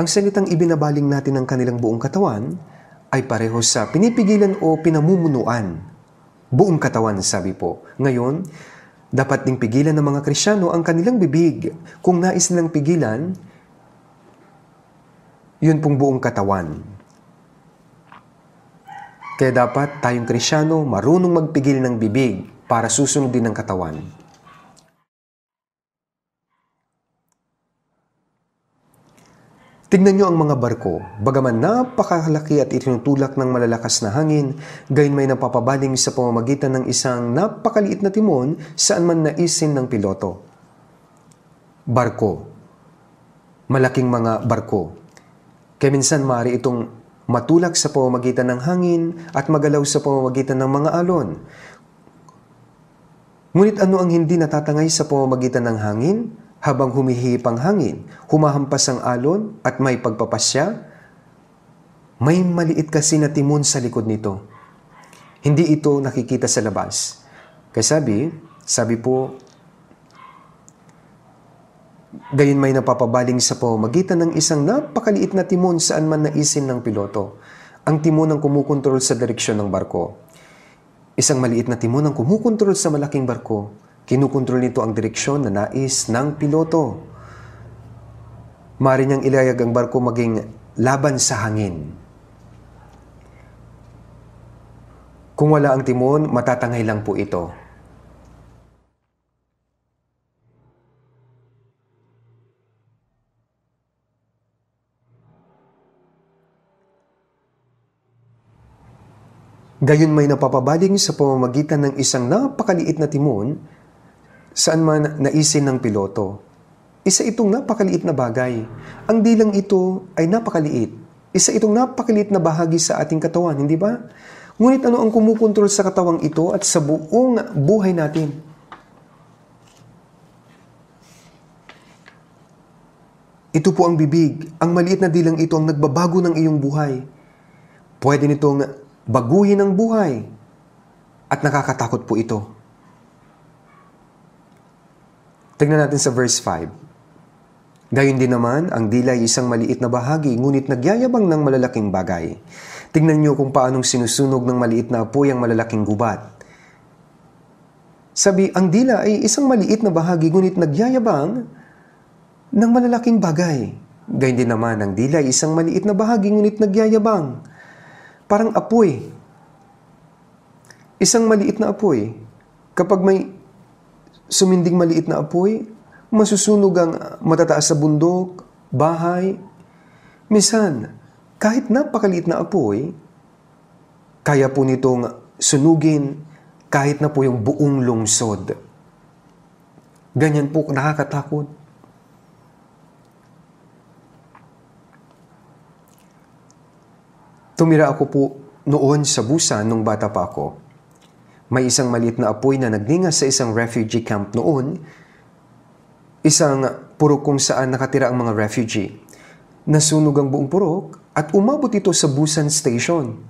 Ang salitang ibinabaling natin ang kanilang buong katawan ay pareho sa pinipigilan o pinamumunuan. Buong katawan, sabi po. Ngayon, dapat ding pigilan ng mga Krisyano ang kanilang bibig. Kung nais nilang pigilan, yun pong buong katawan. Kaya dapat tayong Krisyano marunong magpigil ng bibig para susunod din ng katawan. Tingnan niyo ang mga barko. Bagaman napakalaki at itinutulak ng malalakas na hangin, gayon may napapabaling sa pamamagitan ng isang napakaliit na timon saan man naisin ng piloto. Barko. Malaking mga barko. Kaya minsan maaari itong matulak sa pamamagitan ng hangin at magalaw sa pamamagitan ng mga alon. Ngunit ano ang hindi natatangay sa pamamagitan ng hangin? Habang humihip ang hangin, humahampas ang alon at may pagpapasya, may maliit kasi na timon sa likod nito. Hindi ito nakikita sa labas. Kaya sabi, sabi po, Gayon may napapabaling sa pamamagitan ng isang napakaliit na timon saan man naisin ng piloto. Ang timon ang kumukontrol sa direksyon ng barko. Isang maliit na timon ang kumukontrol sa malaking barko. Kinukontrol nito ang direksyon na nais ng piloto. Mari niyang ilayag ang barko maging laban sa hangin. Kung wala ang timon, matatangay lang po ito. Gayon may napapabaling sa pamamagitan ng isang napakaliit na timon Saan man naisin ng piloto, isa itong napakaliit na bagay. Ang dilang ito ay napakaliit. Isa itong napakaliit na bahagi sa ating katawan, hindi ba? Ngunit ano ang kumukontrol sa katawang ito at sa buong buhay natin? Ito po ang bibig. Ang maliit na dilang ito ang nagbabago ng iyong buhay. Pwede nitong baguhin ang buhay. At nakakatakot po ito. Tingnan natin sa verse 5. Gayun din naman, ang dila isang maliit na bahagi, ngunit nagyayabang ng malalaking bagay. Tingnan niyo kung paanong sinusunog ng maliit na apoy ang malalaking gubat. Sabi, ang dila ay isang maliit na bahagi, ngunit nagyayabang ng malalaking bagay. Gayun din naman, ang dila ay isang maliit na bahagi, ngunit nagyayabang. Parang apoy. Isang maliit na apoy. Kapag may suminding maliit na apoy, masusunog ang matataas sa bundok, bahay. Misan, kahit napakaliit na apoy, kaya po nitong sunugin kahit na po yung buong lungsod. Ganyan po nakakatakot. Tumira ako po noon sa busa nung bata pa ako. May isang maliit na apoy na nagningas sa isang refugee camp noon, isang purok kung saan nakatira ang mga refugee. Nasunog ang buong purok at umabot ito sa Busan Station.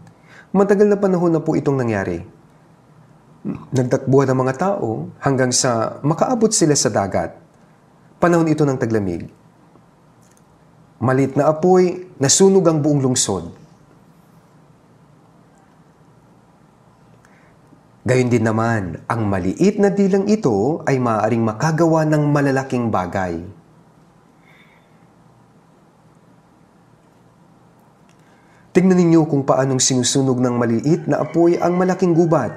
Matagal na panahon na po itong nangyari. Nagtakbuhan ang mga tao hanggang sa makaabot sila sa dagat. Panahon ito ng taglamig. Malit na apoy, nasunog ang buong lungsod. Gayun din naman, ang maliit na dilang ito ay maaaring makagawa ng malalaking bagay. Tingnan ninyo kung paanong sinusunog ng maliit na apoy ang malaking gubat.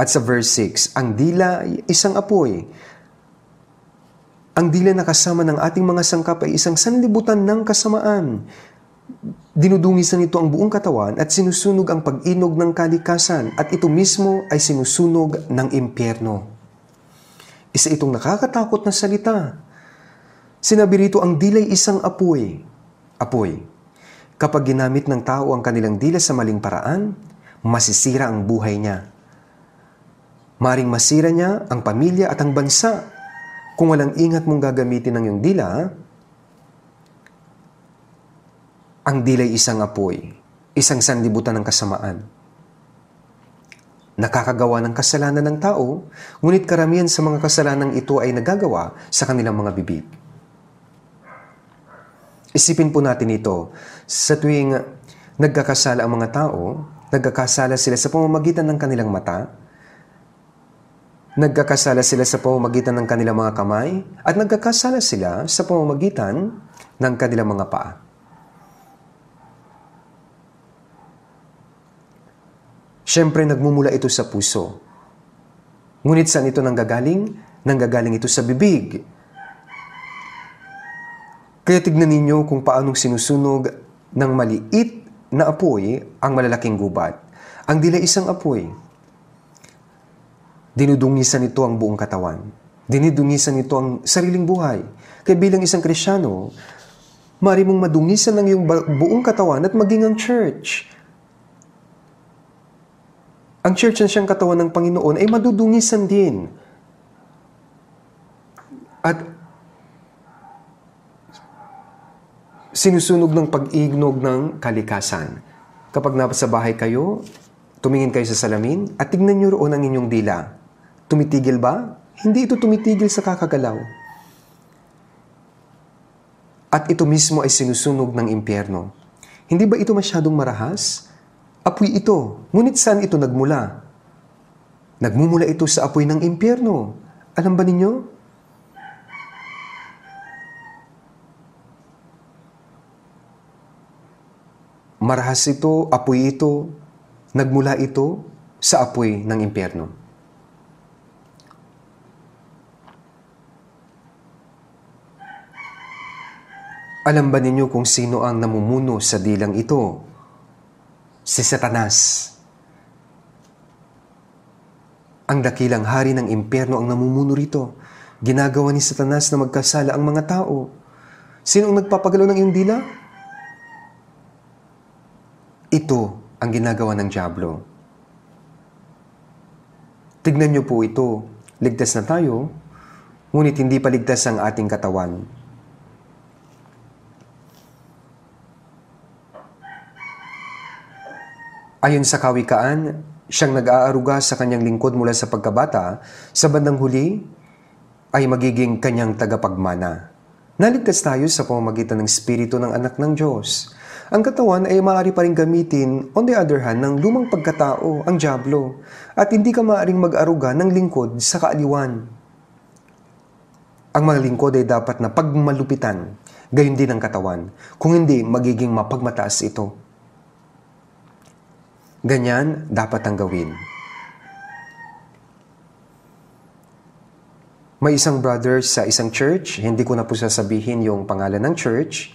At sa verse 6, ang dila ay isang apoy. Ang dila na kasama ng ating mga sangkap ay isang sanlibutan ng kasamaan. Dinudungisan nito ang buong katawan at sinusunog ang pag-inog ng kalikasan at ito mismo ay sinusunog ng impyerno. Isa itong nakakatakot na salita. Sinabi rito ang dilay isang apoy. Apoy. Kapag ginamit ng tao ang kanilang dila sa maling paraan, masisira ang buhay niya. Maring masira niya ang pamilya at ang bansa. Kung walang ingat mong gagamitin ng iyong dila, ang dilay isang apoy, eh. isang sandibutan ng kasamaan. Nakakagawa ng kasalanan ng tao, ngunit karamihan sa mga kasalanan ito ay nagagawa sa kanilang mga bibig. Isipin po natin ito, sa tuwing nagkakasala ang mga tao, nagkakasala sila sa pamamagitan ng kanilang mata, nagkakasala sila sa pamamagitan ng kanilang mga kamay, at nagkakasala sila sa pamamagitan ng kanilang mga paa. Siyempre, nagmumula ito sa puso. Ngunit saan ito nanggagaling? Nanggagaling ito sa bibig. Kaya tignan ninyo kung paanong sinusunog ng maliit na apoy ang malalaking gubat. Ang dila isang apoy. Dinudungisan nito ang buong katawan. Dinidungisan nito ang sariling buhay. Kaya bilang isang krisyano, mari mong madungisan ng iyong buong katawan at maging ang church ang church na siyang katawan ng Panginoon ay madudungisan din. At sinusunog ng pag-ignog ng kalikasan. Kapag nasa bahay kayo, tumingin kayo sa salamin at tignan niyo roon ang inyong dila. Tumitigil ba? Hindi ito tumitigil sa kakagalaw. At ito mismo ay sinusunog ng impyerno. Hindi ba ito masyadong marahas? apoy ito. Ngunit saan ito nagmula? Nagmumula ito sa apoy ng impyerno. Alam ba ninyo? Marahas ito, apoy ito, nagmula ito sa apoy ng impyerno. Alam ba ninyo kung sino ang namumuno sa dilang ito si Satanas. Ang dakilang hari ng impyerno ang namumuno rito. Ginagawa ni Satanas na magkasala ang mga tao. Sino ang nagpapagalaw ng iyong dila? Ito ang ginagawa ng Diablo. Tignan niyo po ito. Ligtas na tayo, ngunit hindi pa ligtas ang ating katawan. Ayon sa kawikaan, siyang nag-aaruga sa kanyang lingkod mula sa pagkabata, sa bandang huli ay magiging kanyang tagapagmana. Naligtas tayo sa pamamagitan ng Espiritu ng Anak ng Diyos. Ang katawan ay maaari pa rin gamitin, on the other hand, ng lumang pagkatao, ang Diablo, at hindi ka maaaring mag-aruga ng lingkod sa kaaliwan. Ang mga lingkod ay dapat na pagmalupitan, gayon din ang katawan, kung hindi magiging mapagmataas ito. Ganyan dapat ang gawin. May isang brother sa isang church, hindi ko na po sasabihin yung pangalan ng church.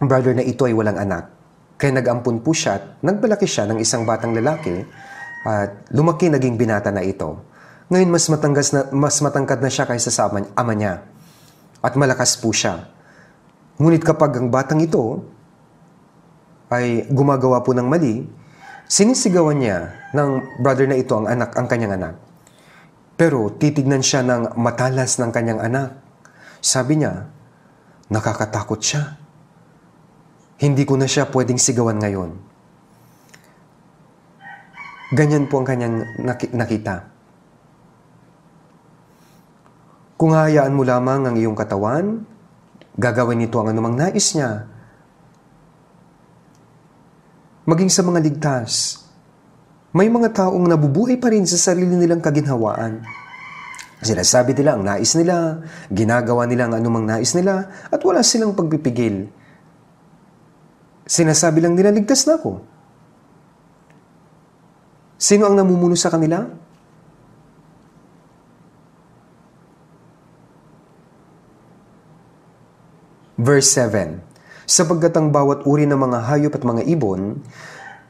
Brother na ito ay walang anak. Kaya nag-ampun po siya at nagbalaki siya ng isang batang lalaki at lumaki naging binata na ito. Ngayon mas, matanggas na, mas matangkad na siya kaysa sa ama niya. At malakas po siya. Ngunit kapag ang batang ito ay gumagawa po ng mali, sinisigawan niya ng brother na ito ang anak, ang kanyang anak. Pero titignan siya ng matalas ng kanyang anak. Sabi niya, nakakatakot siya. Hindi ko na siya pwedeng sigawan ngayon. Ganyan po ang kanyang nakita. Kung hayaan mo lamang ang iyong katawan, gagawin nito ang anumang nais niya maging sa mga ligtas. May mga taong nabubuhay pa rin sa sarili nilang kaginhawaan. Sinasabi nila ang nais nila, ginagawa nila ang anumang nais nila, at wala silang pagpipigil. Sinasabi lang nila, ligtas na ako. Sino ang namumuno sa kanila? Verse 7 sapagkat ang bawat uri ng mga hayop at mga ibon,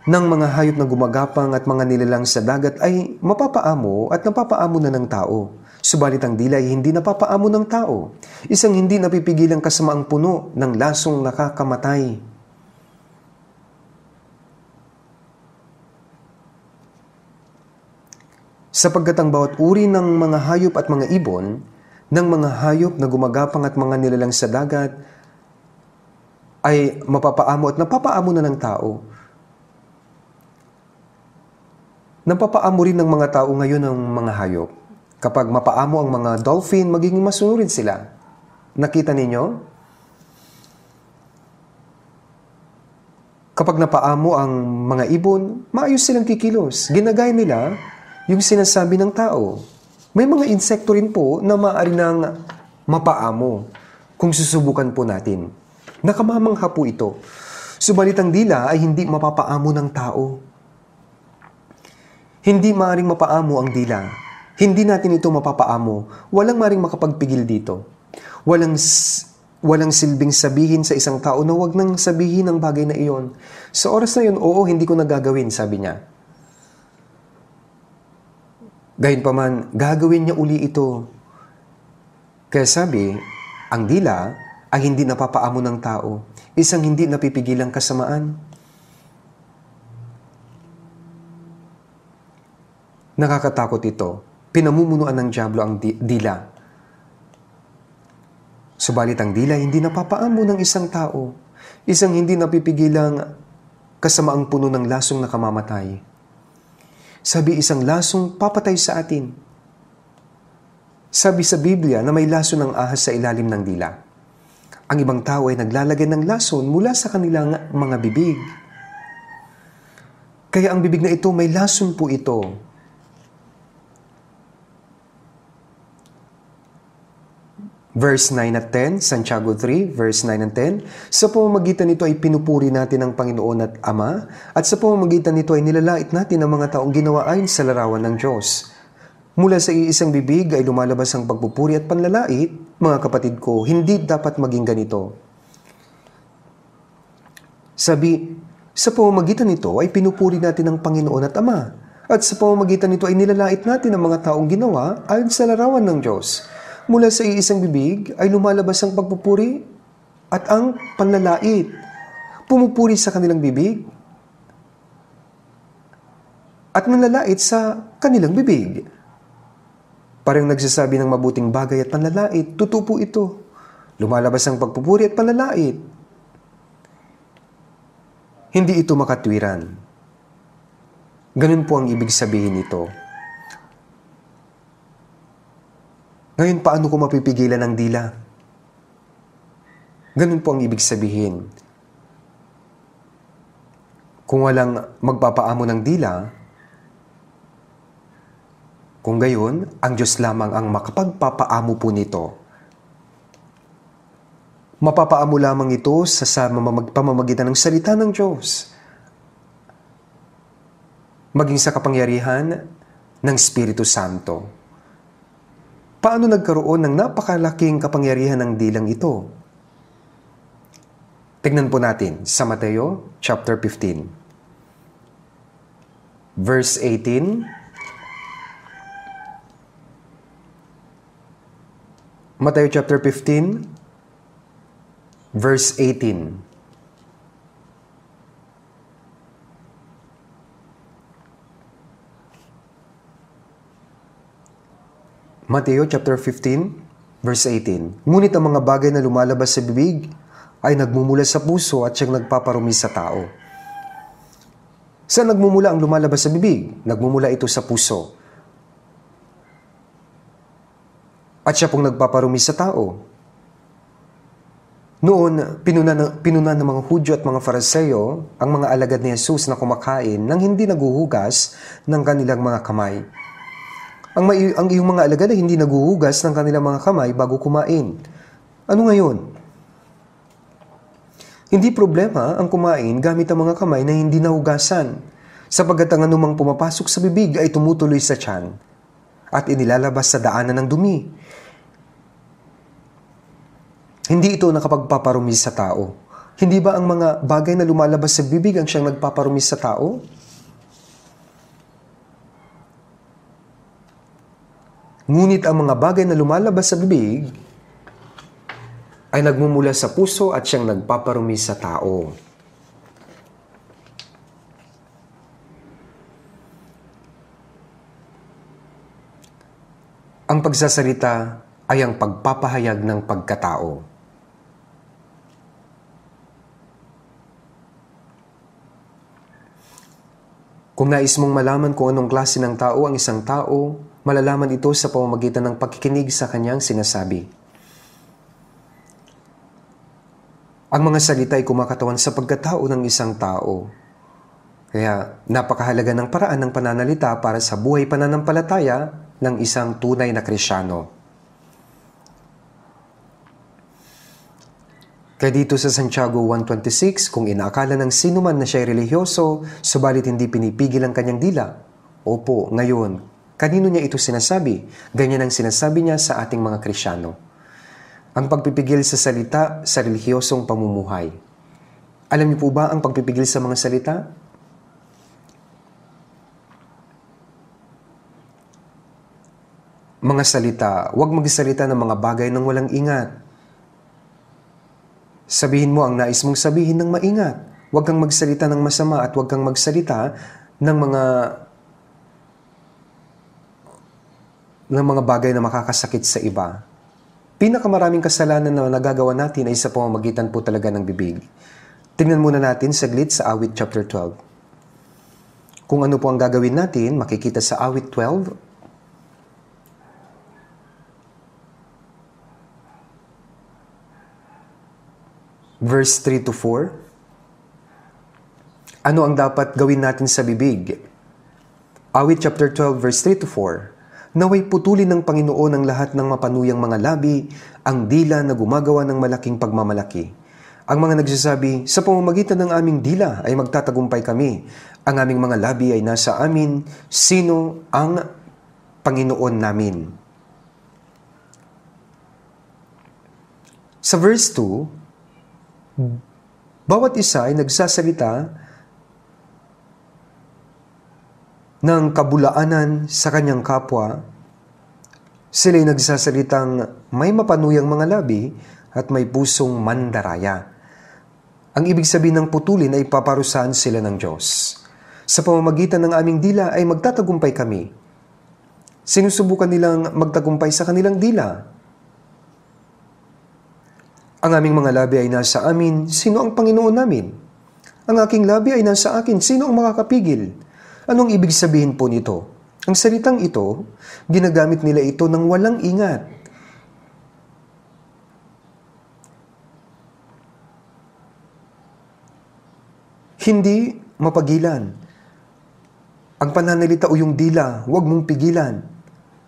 ng mga hayop na gumagapang at mga nilalang sa dagat ay mapapaamo at napapaamo na ng tao. Subalit ang dila ay hindi napapaamo ng tao. Isang hindi napipigilang kasamaang puno ng lasong nakakamatay. sapagkat ang bawat uri ng mga hayop at mga ibon, ng mga hayop na gumagapang at mga nilalang sa dagat, ay mapapaamo at napapaamo na ng tao. Napapaamo rin ng mga tao ngayon ng mga hayop. Kapag mapaamo ang mga dolphin, magiging masunurin sila. Nakita ninyo? Kapag napaamo ang mga ibon, maayos silang kikilos. Ginagaya nila yung sinasabi ng tao. May mga insekto rin po na maaari ng mapaamo kung susubukan po natin. Nakamamangha po ito. Subalit ang dila ay hindi mapapaamo ng tao. Hindi maaring mapaamo ang dila. Hindi natin ito mapapaamo. Walang maring makapagpigil dito. Walang walang silbing sabihin sa isang tao na wag nang sabihin ang bagay na iyon. Sa oras na iyon, oo, hindi ko nagagawin, sabi niya. Gayunpaman, gagawin niya uli ito. Kaya sabi, ang dila ay hindi napapaamo ng tao. Isang hindi napipigilang kasamaan. Nakakatakot ito. Pinamumunuan ng Diablo ang di- dila. Subalit ang dila hindi napapaamo ng isang tao. Isang hindi napipigilang kasamaang puno ng lasong nakamamatay. Sabi isang lasong papatay sa atin. Sabi sa Biblia na may laso ng ahas sa ilalim ng dila. Ang ibang tao ay naglalagay ng lason mula sa kanilang mga bibig. Kaya ang bibig na ito may lason po ito. Verse 9 at 10, Santiago 3, verse 9 and 10. Sa pamamagitan nito ay pinupuri natin ang Panginoon at Ama, at sa pamamagitan nito ay nilalait natin ang mga taong ginawa ayon sa larawan ng Diyos. Mula sa iisang bibig ay lumalabas ang pagpupuri at panlalait, mga kapatid ko, hindi dapat maging ganito. Sabi, sa pamamagitan nito ay pinupuri natin ang Panginoon at Ama. At sa pamamagitan nito ay nilalait natin ang mga taong ginawa ayon sa larawan ng Diyos. Mula sa iisang bibig ay lumalabas ang pagpupuri at ang panlalait. Pumupuri sa kanilang bibig at manlalait sa kanilang bibig. Parang nagsasabi ng mabuting bagay at panlalait, tutupo ito. Lumalabas ang pagpupuri at panlalait. Hindi ito makatwiran. Ganun po ang ibig sabihin nito. Ngayon, paano ko mapipigilan ang dila? Ganun po ang ibig sabihin. Kung walang magpapaamo ng dila, kung gayon, ang Diyos lamang ang makapagpapaamo po nito. Mapapaamo lamang ito sa, sa pamamagitan ng salita ng Diyos. Maging sa kapangyarihan ng Espiritu Santo. Paano nagkaroon ng napakalaking kapangyarihan ng dilang ito? Tignan po natin sa Mateo chapter 15. Verse 18 Matthew chapter 15 verse 18. Mateo chapter 15 verse 18. Ngunit ang mga bagay na lumalabas sa bibig ay nagmumula sa puso at siyang nagpaparumi sa tao. Saan nagmumula ang lumalabas sa bibig? Nagmumula ito sa puso. at siya pong nagpaparumi sa tao. Noon, pinuna ng, pinuna ng mga Hudyo at mga Fariseo ang mga alagad ni Jesus na kumakain nang hindi naguhugas ng kanilang mga kamay. Ang, may, ang iyong mga alagad ay hindi naguhugas ng kanilang mga kamay bago kumain. Ano ngayon? Hindi problema ang kumain gamit ang mga kamay na hindi nahugasan, sapagkat ang anumang pumapasok sa bibig ay tumutuloy sa tiyan at inilalabas sa daanan ng dumi. Hindi ito nakapagpaparumis sa tao. Hindi ba ang mga bagay na lumalabas sa bibig ang siyang nagpaparumis sa tao? Ngunit ang mga bagay na lumalabas sa bibig ay nagmumula sa puso at siyang nagpaparumis sa tao. Ang pagsasalita ay ang pagpapahayag ng pagkatao. Kung nais mong malaman kung anong klase ng tao ang isang tao, malalaman ito sa pamamagitan ng pakikinig sa kanyang sinasabi. Ang mga salita ay kumakatawan sa pagkatao ng isang tao. Kaya napakahalaga ng paraan ng pananalita para sa buhay pananampalataya ng isang tunay na krisyano. dito sa Santiago 1.26, kung inaakala ng sino man na siya'y relihiyoso, subalit hindi pinipigil ang kanyang dila. Opo, ngayon, kanino niya ito sinasabi? Ganyan ang sinasabi niya sa ating mga Krisyano. Ang pagpipigil sa salita sa relihiyosong pamumuhay. Alam niyo po ba ang pagpipigil sa mga salita? Mga salita, huwag magsalita ng mga bagay ng walang ingat Sabihin mo ang nais mong sabihin ng maingat. Huwag kang magsalita ng masama at huwag kang magsalita ng mga ng mga bagay na makakasakit sa iba. Pinakamaraming kasalanan na nagagawa natin ay sa pamamagitan po talaga ng bibig. Tingnan muna natin saglit sa awit chapter 12. Kung ano po ang gagawin natin, makikita sa awit 12, verse 3 to 4, ano ang dapat gawin natin sa bibig? Awit chapter 12 verse 3 to 4, Naway putulin ng Panginoon ang lahat ng mapanuyang mga labi, ang dila na gumagawa ng malaking pagmamalaki. Ang mga nagsasabi, sa pamamagitan ng aming dila ay magtatagumpay kami. Ang aming mga labi ay nasa amin. Sino ang Panginoon namin? Sa verse 2, bawat isa ay nagsasalita ng kabulaanan sa kanyang kapwa. Sila'y nagsasalitang may mapanuyang mga labi at may pusong mandaraya. Ang ibig sabihin ng putulin ay paparusahan sila ng Diyos. Sa pamamagitan ng aming dila ay magtatagumpay kami. Sinusubukan nilang magtagumpay sa kanilang dila ang aming mga labi ay nasa amin, sino ang Panginoon namin? Ang aking labi ay nasa akin, sino ang makakapigil? Anong ibig sabihin po nito? Ang salitang ito, ginagamit nila ito ng walang ingat. Hindi mapagilan. Ang pananalita o yung dila, huwag mong pigilan.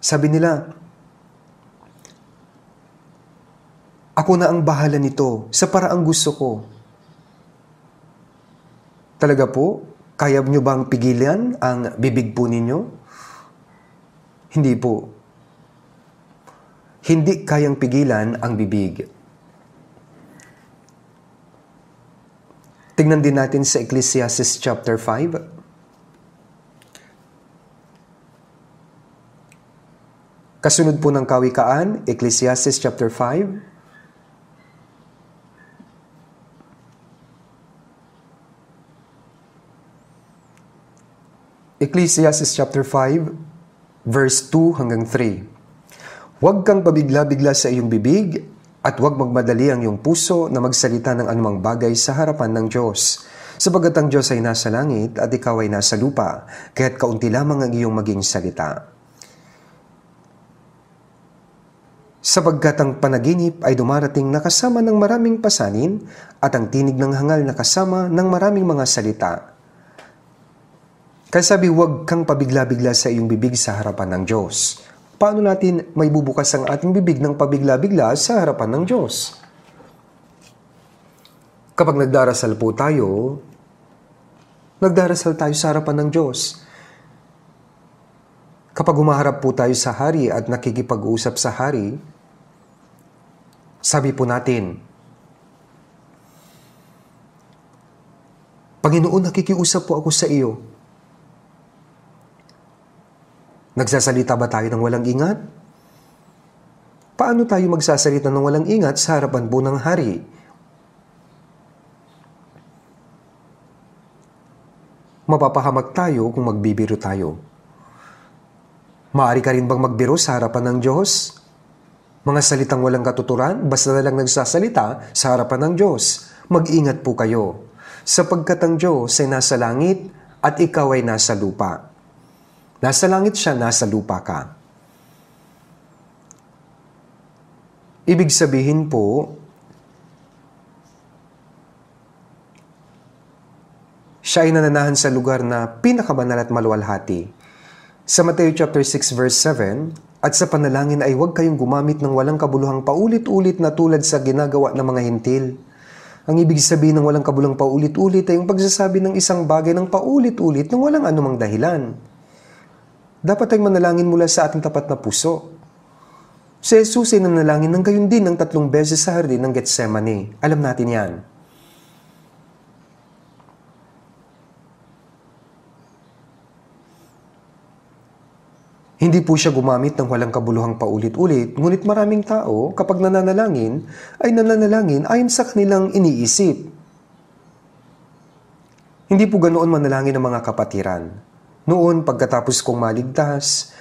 Sabi nila, Ako na ang bahala nito sa paraang gusto ko. Talaga po, kaya nyo bang pigilan ang bibig po ninyo? Hindi po. Hindi kayang pigilan ang bibig. Tingnan din natin sa Ecclesiastes chapter 5. Kasunod po ng Kawikaan, Ecclesiastes chapter 5, Ecclesiastes chapter 5 verse 2 hanggang 3. Huwag kang pabigla-bigla sa iyong bibig at huwag magmadali ang iyong puso na magsalita ng anumang bagay sa harapan ng Diyos. Sabagat ang Diyos ay nasa langit at ikaw ay nasa lupa, kaya't kaunti lamang ang iyong maging salita. sapagkat ang panaginip ay dumarating na kasama ng maraming pasanin at ang tinig ng hangal na kasama ng maraming mga salita. Kaya sabi, huwag kang pabigla-bigla sa iyong bibig sa harapan ng Diyos. Paano natin may bubukas ang ating bibig ng pabigla-bigla sa harapan ng Diyos? Kapag nagdarasal po tayo, nagdarasal tayo sa harapan ng Diyos. Kapag humaharap po tayo sa hari at nakikipag-usap sa hari, sabi po natin, Panginoon, nakikiusap po ako sa iyo Nagsasalita ba tayo ng walang ingat? Paano tayo magsasalita ng walang ingat sa harapan po ng hari? Mapapahamak tayo kung magbibiro tayo. Maari ka rin bang magbiro sa harapan ng Diyos? Mga salitang walang katuturan, basta na lang nagsasalita sa harapan ng Diyos. Mag-ingat po kayo, sapagkat ang Diyos ay nasa langit at ikaw ay nasa lupa. Nasa langit siya, nasa lupa ka. Ibig sabihin po, siya ay nananahan sa lugar na pinakabanal at maluwalhati. Sa Mateo chapter 6 verse 7, at sa panalangin ay huwag kayong gumamit ng walang kabuluhang paulit-ulit na tulad sa ginagawa ng mga hintil. Ang ibig sabihin ng walang kabulang paulit-ulit ay yung pagsasabi ng isang bagay ng paulit-ulit ng walang anumang dahilan dapat ay manalangin mula sa ating tapat na puso. Si Jesus ay nanalangin ng gayon din ng tatlong beses sa hardin ng Gethsemane. Alam natin yan. Hindi po siya gumamit ng walang kabuluhang paulit-ulit, ngunit maraming tao, kapag nananalangin, ay nananalangin ayon sa kanilang iniisip. Hindi po ganoon manalangin ng mga kapatiran. Noon, pagkatapos kong maligtas,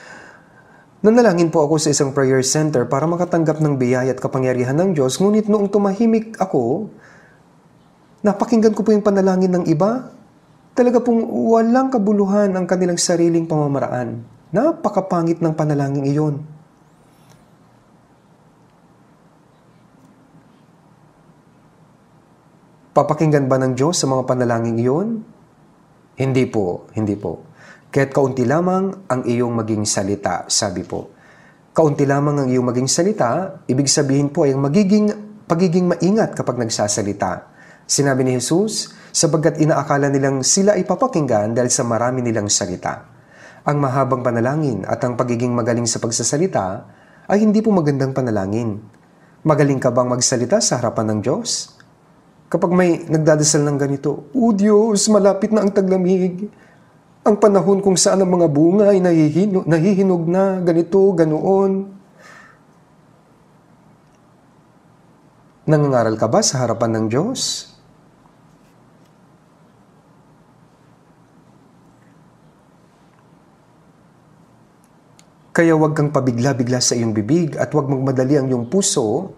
nanalangin po ako sa isang prayer center para makatanggap ng biyaya at kapangyarihan ng Diyos. Ngunit noong tumahimik ako, napakinggan ko po yung panalangin ng iba. Talaga pong walang kabuluhan ang kanilang sariling pamamaraan. Napakapangit ng panalangin iyon. Papakinggan ba ng Diyos sa mga panalangin iyon? Hindi po, hindi po. Kaya't kaunti lamang ang iyong maging salita, sabi po. Kaunti lamang ang iyong maging salita, ibig sabihin po ay ang magiging pagiging maingat kapag nagsasalita. Sinabi ni Jesus, sapagkat inaakala nilang sila ay papakinggan dahil sa marami nilang salita. Ang mahabang panalangin at ang pagiging magaling sa pagsasalita ay hindi po magandang panalangin. Magaling ka bang magsalita sa harapan ng Diyos? Kapag may nagdadasal ng ganito, O Diyos, malapit na ang taglamig ang panahon kung saan ang mga bunga ay nahihinog, nahihinog na, ganito, ganoon. Nangangaral ka ba sa harapan ng Diyos? Kaya huwag kang pabigla-bigla sa iyong bibig at huwag magmadali ang iyong puso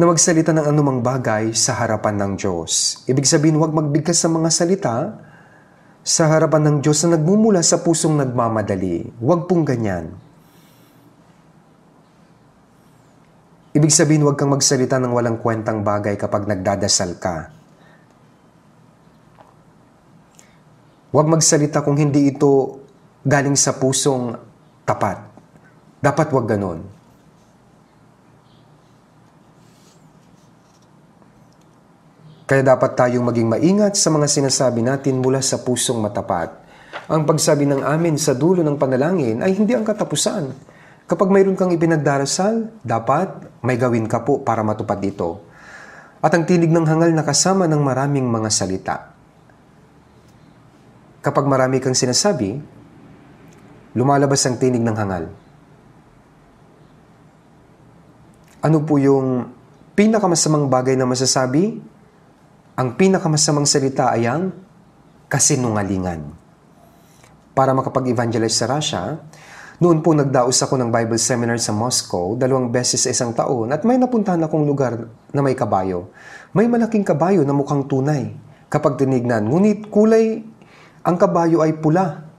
na magsalita ng anumang bagay sa harapan ng Diyos. Ibig sabihin, huwag magbigkas ng mga salita sa harapan ng Diyos na nagmumula sa pusong nagmamadali. Huwag pong ganyan. Ibig sabihin, huwag kang magsalita ng walang kwentang bagay kapag nagdadasal ka. Huwag magsalita kung hindi ito galing sa pusong tapat. Dapat huwag ganon. Kaya dapat tayong maging maingat sa mga sinasabi natin mula sa pusong matapat. Ang pagsabi ng amin sa dulo ng panalangin ay hindi ang katapusan. Kapag mayroon kang ipinagdarasal, dapat may gawin ka po para matupad ito. At ang tinig ng hangal na kasama ng maraming mga salita. Kapag marami kang sinasabi, lumalabas ang tinig ng hangal. Ano po yung pinakamasamang bagay na masasabi ang pinakamasamang salita ay ang kasinungalingan. Para makapag-evangelize sa Russia, noon po nagdaos ako ng Bible Seminar sa Moscow dalawang beses sa isang taon at may napuntahan akong lugar na may kabayo. May malaking kabayo na mukhang tunay kapag tinignan. Ngunit kulay ang kabayo ay pula.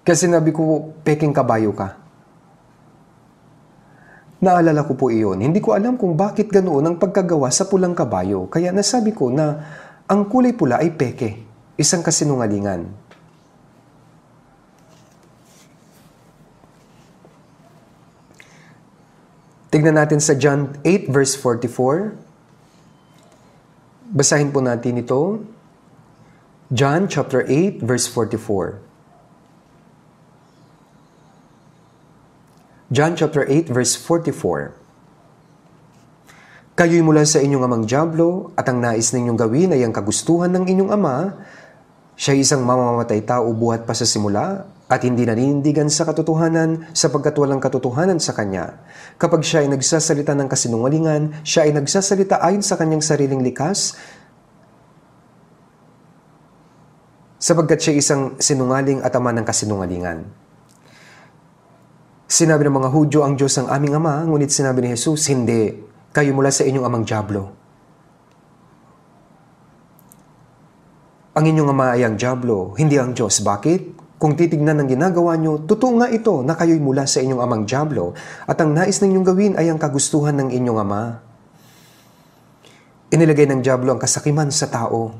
Kasi nabi ko, peking kabayo ka. Naalala ko po iyon. Hindi ko alam kung bakit ganoon ang pagkagawa sa pulang kabayo. Kaya nasabi ko na ang kulay pula ay peke, isang kasinungalingan. Tignan natin sa John 8 verse 44. Basahin po natin ito. John chapter 8 verse 44. John chapter 8 verse 44. Kayo'y mula sa inyong amang Diablo at ang nais ninyong gawin ay ang kagustuhan ng inyong ama. Siya isang mamamatay tao buhat pa sa simula at hindi naninindigan sa katotohanan sapagkat walang katotohanan sa kanya. Kapag siya ay nagsasalita ng kasinungalingan, siya ay nagsasalita ayon sa kanyang sariling likas sapagkat siya isang sinungaling at ama ng kasinungalingan. Sinabi ng mga Hudyo ang Diyos ang aming Ama, ngunit sinabi ni Jesus, hindi, kayo mula sa inyong amang Diablo. Ang inyong ama ay ang Diablo, hindi ang Diyos. Bakit? Kung titignan ang ginagawa nyo, totoo nga ito na kayo'y mula sa inyong amang Diablo at ang nais ninyong gawin ay ang kagustuhan ng inyong ama. Inilagay ng Diablo ang kasakiman sa tao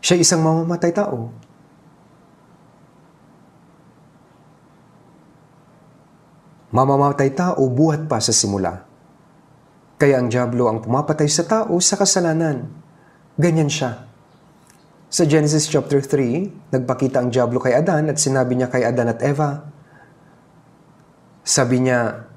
Siya isang mamamatay tao. Mamamatay tao buhat pa sa simula. Kaya ang Diablo ang pumapatay sa tao sa kasalanan. Ganyan siya. Sa Genesis chapter 3, nagpakita ang Diablo kay Adan at sinabi niya kay Adan at Eva, sabi niya,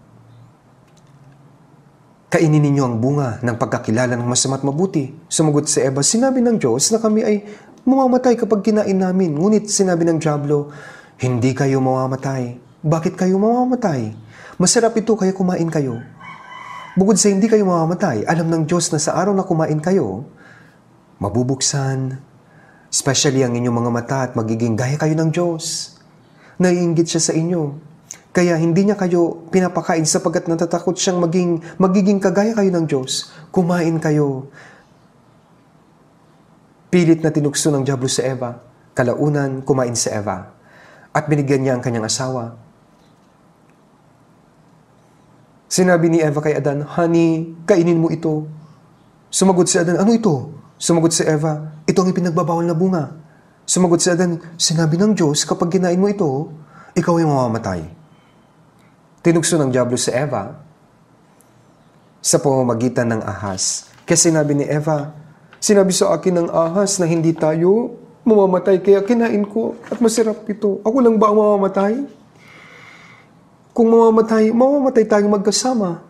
Kainin ninyo ang bunga ng pagkakilala ng masama at mabuti. Sumagot si Eva, sinabi ng Diyos na kami ay mamamatay kapag kinain namin. Ngunit sinabi ng Diablo, hindi kayo mamamatay. Bakit kayo mamamatay? Masarap ito kaya kumain kayo. Bukod sa hindi kayo mamamatay, alam ng Diyos na sa araw na kumain kayo, mabubuksan, especially ang inyong mga mata at magiging gaya kayo ng Diyos. Naiingit siya sa inyo kaya hindi niya kayo pinapakain sapagkat natatakot siyang maging, magiging kagaya kayo ng Diyos. Kumain kayo. Pilit na tinukso ng Diablo sa si Eva. Kalaunan, kumain si Eva. At binigyan niya ang kanyang asawa. Sinabi ni Eva kay Adan, Honey, kainin mo ito. Sumagot si Adan, ano ito? Sumagot si Eva, ito ang ipinagbabawal na bunga. Sumagot si Adan, sinabi ng Diyos, kapag ginain mo ito, ikaw ay mamamatay tinugso ng Diablo si Eva sa pamamagitan ng ahas. Kasi sinabi ni Eva, sinabi sa akin ng ahas na hindi tayo mamamatay, kaya kinain ko at masirap ito. Ako lang ba ang mamamatay? Kung mamamatay, mamamatay tayong magkasama.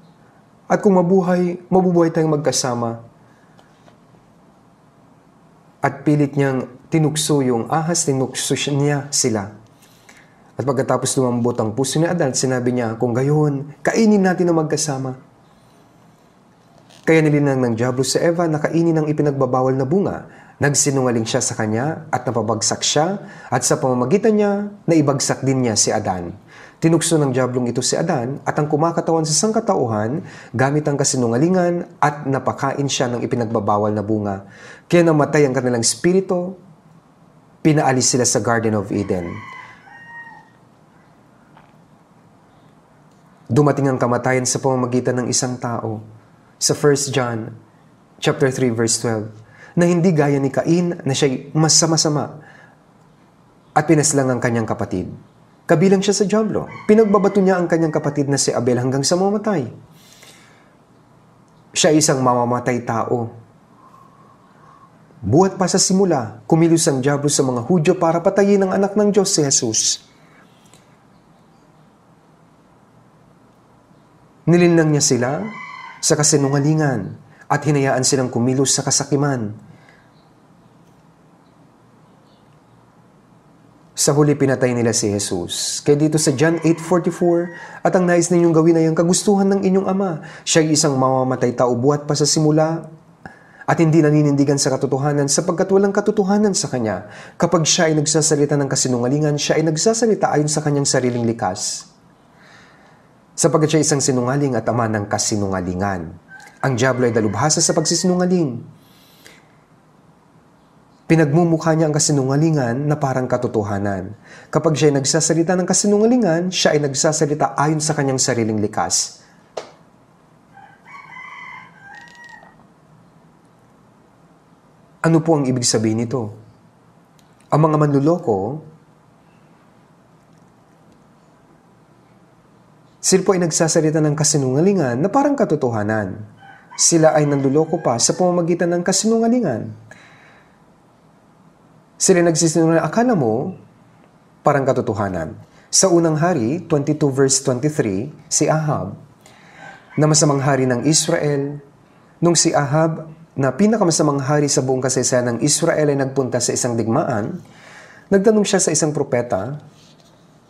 At kung mabuhay, mabubuhay tayong magkasama. At pilit niyang tinukso yung ahas, tinukso niya sila. At pagkatapos lumambot ang puso ni Adan, sinabi niya, kung gayon, kainin natin na magkasama. Kaya nilinang ng Diablo si Eva na kainin ang ipinagbabawal na bunga. Nagsinungaling siya sa kanya at napabagsak siya at sa pamamagitan niya, naibagsak din niya si Adan. Tinukso ng Diablong ito si Adan at ang kumakatawan sa sangkatauhan gamit ang kasinungalingan at napakain siya ng ipinagbabawal na bunga. Kaya namatay ang kanilang spirito, pinaalis sila sa Garden of Eden. dumating ang kamatayan sa pamamagitan ng isang tao sa 1 John chapter 3 verse 12 na hindi gaya ni Cain na siya masama-sama at pinaslang ang kanyang kapatid. Kabilang siya sa Diablo. Pinagbabato niya ang kanyang kapatid na si Abel hanggang sa mamatay. Siya isang mamamatay tao. Buhat pa sa simula, kumilos ang Diablo sa mga Hudyo para patayin ang anak ng Diyos si Jesus. Nilinlang niya sila sa kasinungalingan at hinayaan silang kumilos sa kasakiman. Sa huli pinatay nila si Jesus. Kaya dito sa John 8.44, At ang nais ninyong gawin ay ang kagustuhan ng inyong ama. Siya ay isang mamamatay tao buhat pa sa simula at hindi naninindigan sa katotohanan sapagkat walang katotohanan sa kanya. Kapag siya ay nagsasalita ng kasinungalingan, siya ay nagsasalita ayon sa kanyang sariling likas. Sapagkat siya isang sinungaling at ama ng kasinungalingan. Ang Diablo ay dalubhasa sa pagsisinungaling. Pinagmumukha niya ang kasinungalingan na parang katotohanan. Kapag siya ay nagsasalita ng kasinungalingan, siya ay nagsasalita ayon sa kanyang sariling likas. Ano po ang ibig sabihin nito? Ang mga manluloko Sila po ay nagsasalita ng kasinungalingan na parang katotohanan. Sila ay nanduloko pa sa pamamagitan ng kasinungalingan. Sila nagsisinungalingan, akala mo, parang katotohanan. Sa unang hari, 22 verse 23, si Ahab, na masamang hari ng Israel, nung si Ahab na pinakamasamang hari sa buong kasaysayan ng Israel ay nagpunta sa isang digmaan, nagtanong siya sa isang propeta,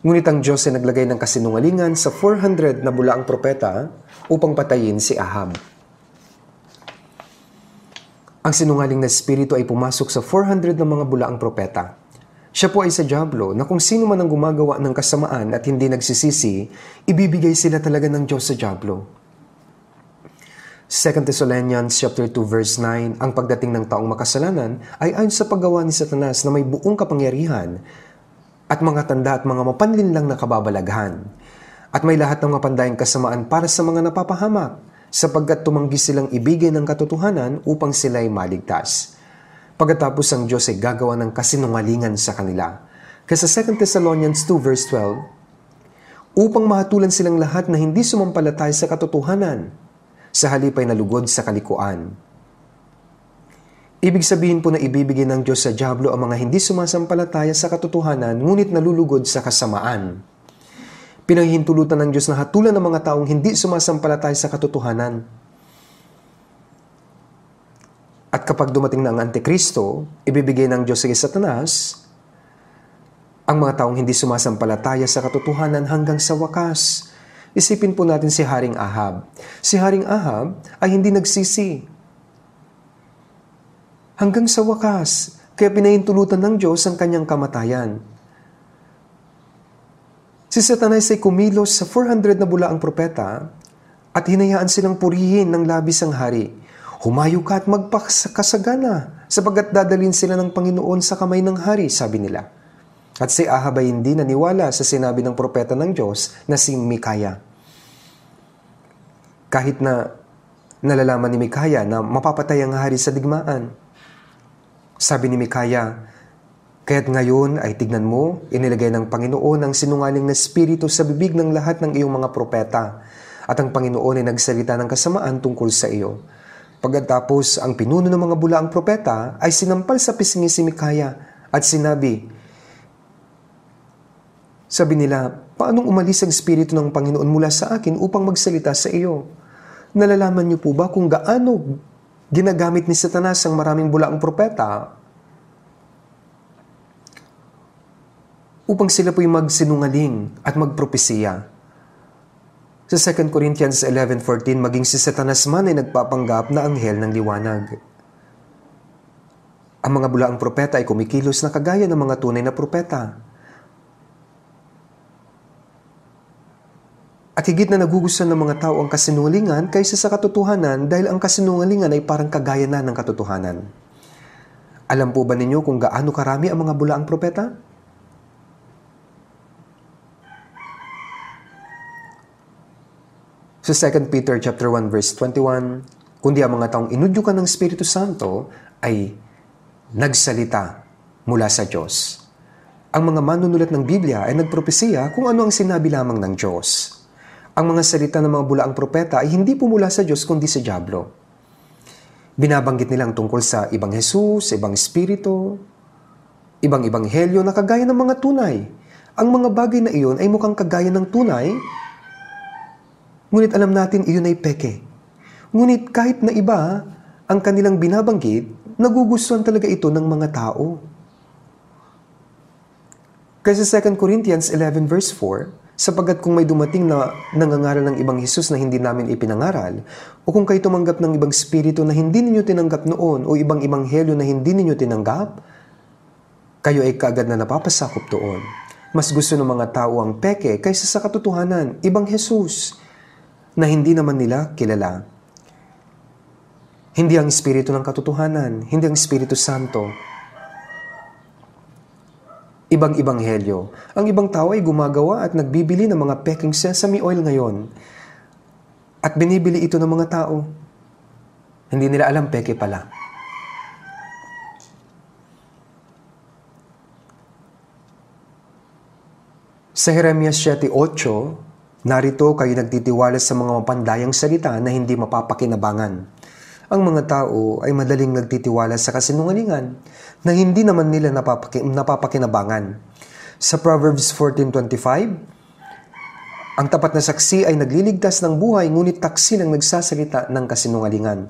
Ngunit ang Diyos ay naglagay ng kasinungalingan sa 400 na bulaang propeta upang patayin si Ahab. Ang sinungaling na espiritu ay pumasok sa 400 na mga bulaang propeta. Siya po ay sa Diablo na kung sino man ang gumagawa ng kasamaan at hindi nagsisisi, ibibigay sila talaga ng Diyos sa Diablo. 2 Thessalonians chapter 2 verse 9, ang pagdating ng taong makasalanan ay ayon sa paggawa ni Satanas na may buong kapangyarihan at mga tanda at mga mapanlinlang na kababalaghan. At may lahat ng mapandayang kasamaan para sa mga napapahamak, sapagkat tumanggi silang ibigay ng katotohanan upang sila ay maligtas. Pagkatapos ang Diyos ay gagawa ng kasinungalingan sa kanila. Kasi 2 Thessalonians 2 verse 12, upang mahatulan silang lahat na hindi sumampalatay sa katotohanan, sa halip ay nalugod sa kalikuan. Ibig sabihin po na ibibigay ng Diyos sa Diablo ang mga hindi sumasampalataya sa katotohanan ngunit nalulugod sa kasamaan. Pinahihintulutan ng Diyos na hatulan ng mga taong hindi sumasampalataya sa katotohanan. At kapag dumating na ang Antikristo, ibibigay ng Diyos kay Satanas ang mga taong hindi sumasampalataya sa katotohanan hanggang sa wakas. Isipin po natin si Haring Ahab. Si Haring Ahab ay hindi nagsisi hanggang sa wakas, kaya pinahintulutan ng Diyos ang kanyang kamatayan. Si Satanas ay kumilos sa 400 na bula ang propeta at hinayaan silang purihin ng labis ang hari. Humayo ka at magpakasagana sapagkat dadalin sila ng Panginoon sa kamay ng hari, sabi nila. At si Ahab ay hindi naniwala sa sinabi ng propeta ng Diyos na si Mikaya. Kahit na nalalaman ni Mikaya na mapapatay ang hari sa digmaan, sabi ni Mikaya, Kaya't ngayon ay tignan mo, inilagay ng Panginoon ang sinungaling na spirito sa bibig ng lahat ng iyong mga propeta, at ang Panginoon ay nagsalita ng kasamaan tungkol sa iyo. Pagkatapos, ang pinuno ng mga bulaang propeta ay sinampal sa pisngi si Mikaya at sinabi, Sabi nila, paanong umalis ang spirito ng Panginoon mula sa akin upang magsalita sa iyo? Nalalaman niyo po ba kung gaano Ginagamit ni Satanas ang maraming bulaang propeta upang sila po'y magsinungaling at magpropesiya. Sa 2 Corinthians 11.14, maging si Satanas man ay nagpapanggap na anghel ng liwanag. Ang mga bulaang propeta ay kumikilos na kagaya ng mga tunay na propeta. At higit na nagugustuhan ng mga tao ang kasinungalingan kaysa sa katotohanan dahil ang kasinungalingan ay parang kagaya na ng katotohanan. Alam po ba ninyo kung gaano karami ang mga bulaang propeta? Sa so 2 Peter chapter 1 verse 21, kundi ang mga taong inudyukan ng Espiritu Santo ay nagsalita mula sa Diyos. Ang mga manunulat ng Biblia ay nagpropesiya kung ano ang sinabi lamang ng Diyos. Ang mga salita ng mga bulaang propeta ay hindi po mula sa Diyos kundi sa Diablo. Binabanggit nilang tungkol sa ibang Jesus, ibang Espiritu, ibang Ebanghelyo na kagaya ng mga tunay. Ang mga bagay na iyon ay mukhang kagaya ng tunay, ngunit alam natin iyon ay peke. Ngunit kahit na iba ang kanilang binabanggit, nagugustuhan talaga ito ng mga tao. Kasi 2 Corinthians 11 verse 4, Sapagkat kung may dumating na nangangaral ng ibang Hesus na hindi namin ipinangaral, o kung kayo tumanggap ng ibang spirito na hindi ninyo tinanggap noon o ibang ibanghelyo na hindi ninyo tinanggap, kayo ay kagad na napapasakop doon. Mas gusto ng mga tao ang peke kaysa sa katotohanan, ibang Hesus, na hindi naman nila kilala. Hindi ang espiritu ng katotohanan, hindi ang espiritu santo, ibang ibanghelyo. Ang ibang tao ay gumagawa at nagbibili ng mga peking sesame oil ngayon. At binibili ito ng mga tao. Hindi nila alam, peke pala. Sa Jeremias 7.8, narito kayo nagtitiwala sa mga mapandayang salita na hindi mapapakinabangan. Ang mga tao ay madaling nagtitiwala sa kasinungalingan na hindi naman nila napapaki, napapakinabangan. Sa Proverbs 14.25, ang tapat na saksi ay nagliligtas ng buhay, ngunit taksi ng nagsasalita ng kasinungalingan.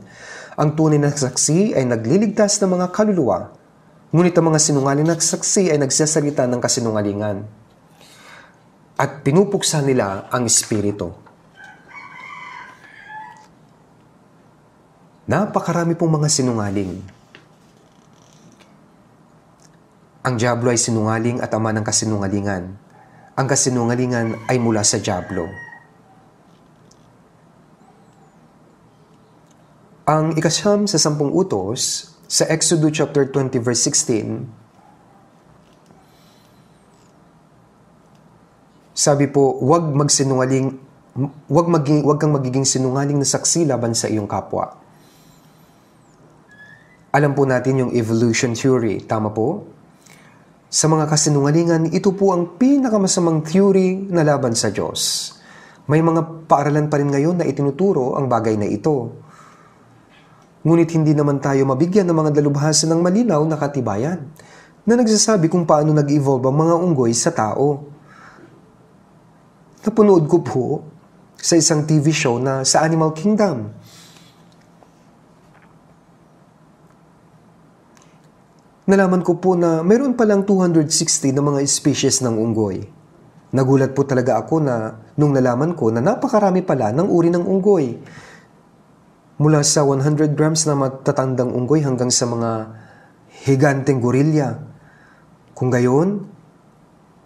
Ang tunay na saksi ay nagliligtas ng mga kaluluwa, ngunit ang mga sinungaling na saksi ay nagsasalita ng kasinungalingan. At pinupuksa nila ang espiritu. Napakarami pong mga sinungaling ang Diablo ay sinungaling at ama ng kasinungalingan. Ang kasinungalingan ay mula sa Diablo. Ang ikasyam sa sampung utos sa Exodus chapter 20 verse 16 Sabi po, huwag magsinungaling wag maging wag kang magiging sinungaling na saksi laban sa iyong kapwa. Alam po natin yung evolution theory, tama po? Sa mga kasinungalingan, ito po ang pinakamasamang theory na laban sa Diyos. May mga paaralan pa rin ngayon na itinuturo ang bagay na ito. Ngunit hindi naman tayo mabigyan ng mga dalubhasa ng malinaw na katibayan na nagsasabi kung paano nag-evolve ang mga unggoy sa tao. Napunood ko po sa isang TV show na sa Animal Kingdom Nalaman ko po na mayroon palang 260 na mga species ng unggoy. Nagulat po talaga ako na nung nalaman ko na napakarami pala ng uri ng unggoy. Mula sa 100 grams na matatandang unggoy hanggang sa mga higanteng gorilya. Kung gayon,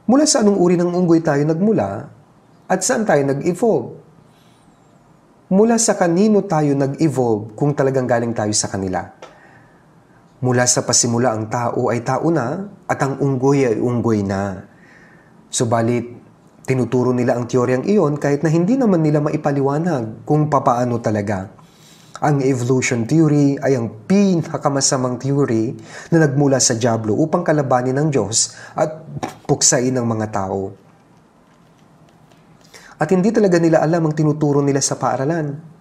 mula sa anong uri ng unggoy tayo nagmula at saan tayo nag-evolve? Mula sa kanino tayo nag-evolve kung talagang galing tayo sa kanila? Mula sa pasimula ang tao ay tao na at ang unggoy ay unggoy na. Subalit, tinuturo nila ang teoryang iyon kahit na hindi naman nila maipaliwanag kung papaano talaga. Ang evolution theory ay ang pinakamasamang theory na nagmula sa Diablo upang kalabanin ng Diyos at puksain ng mga tao. At hindi talaga nila alam ang tinuturo nila sa paaralan.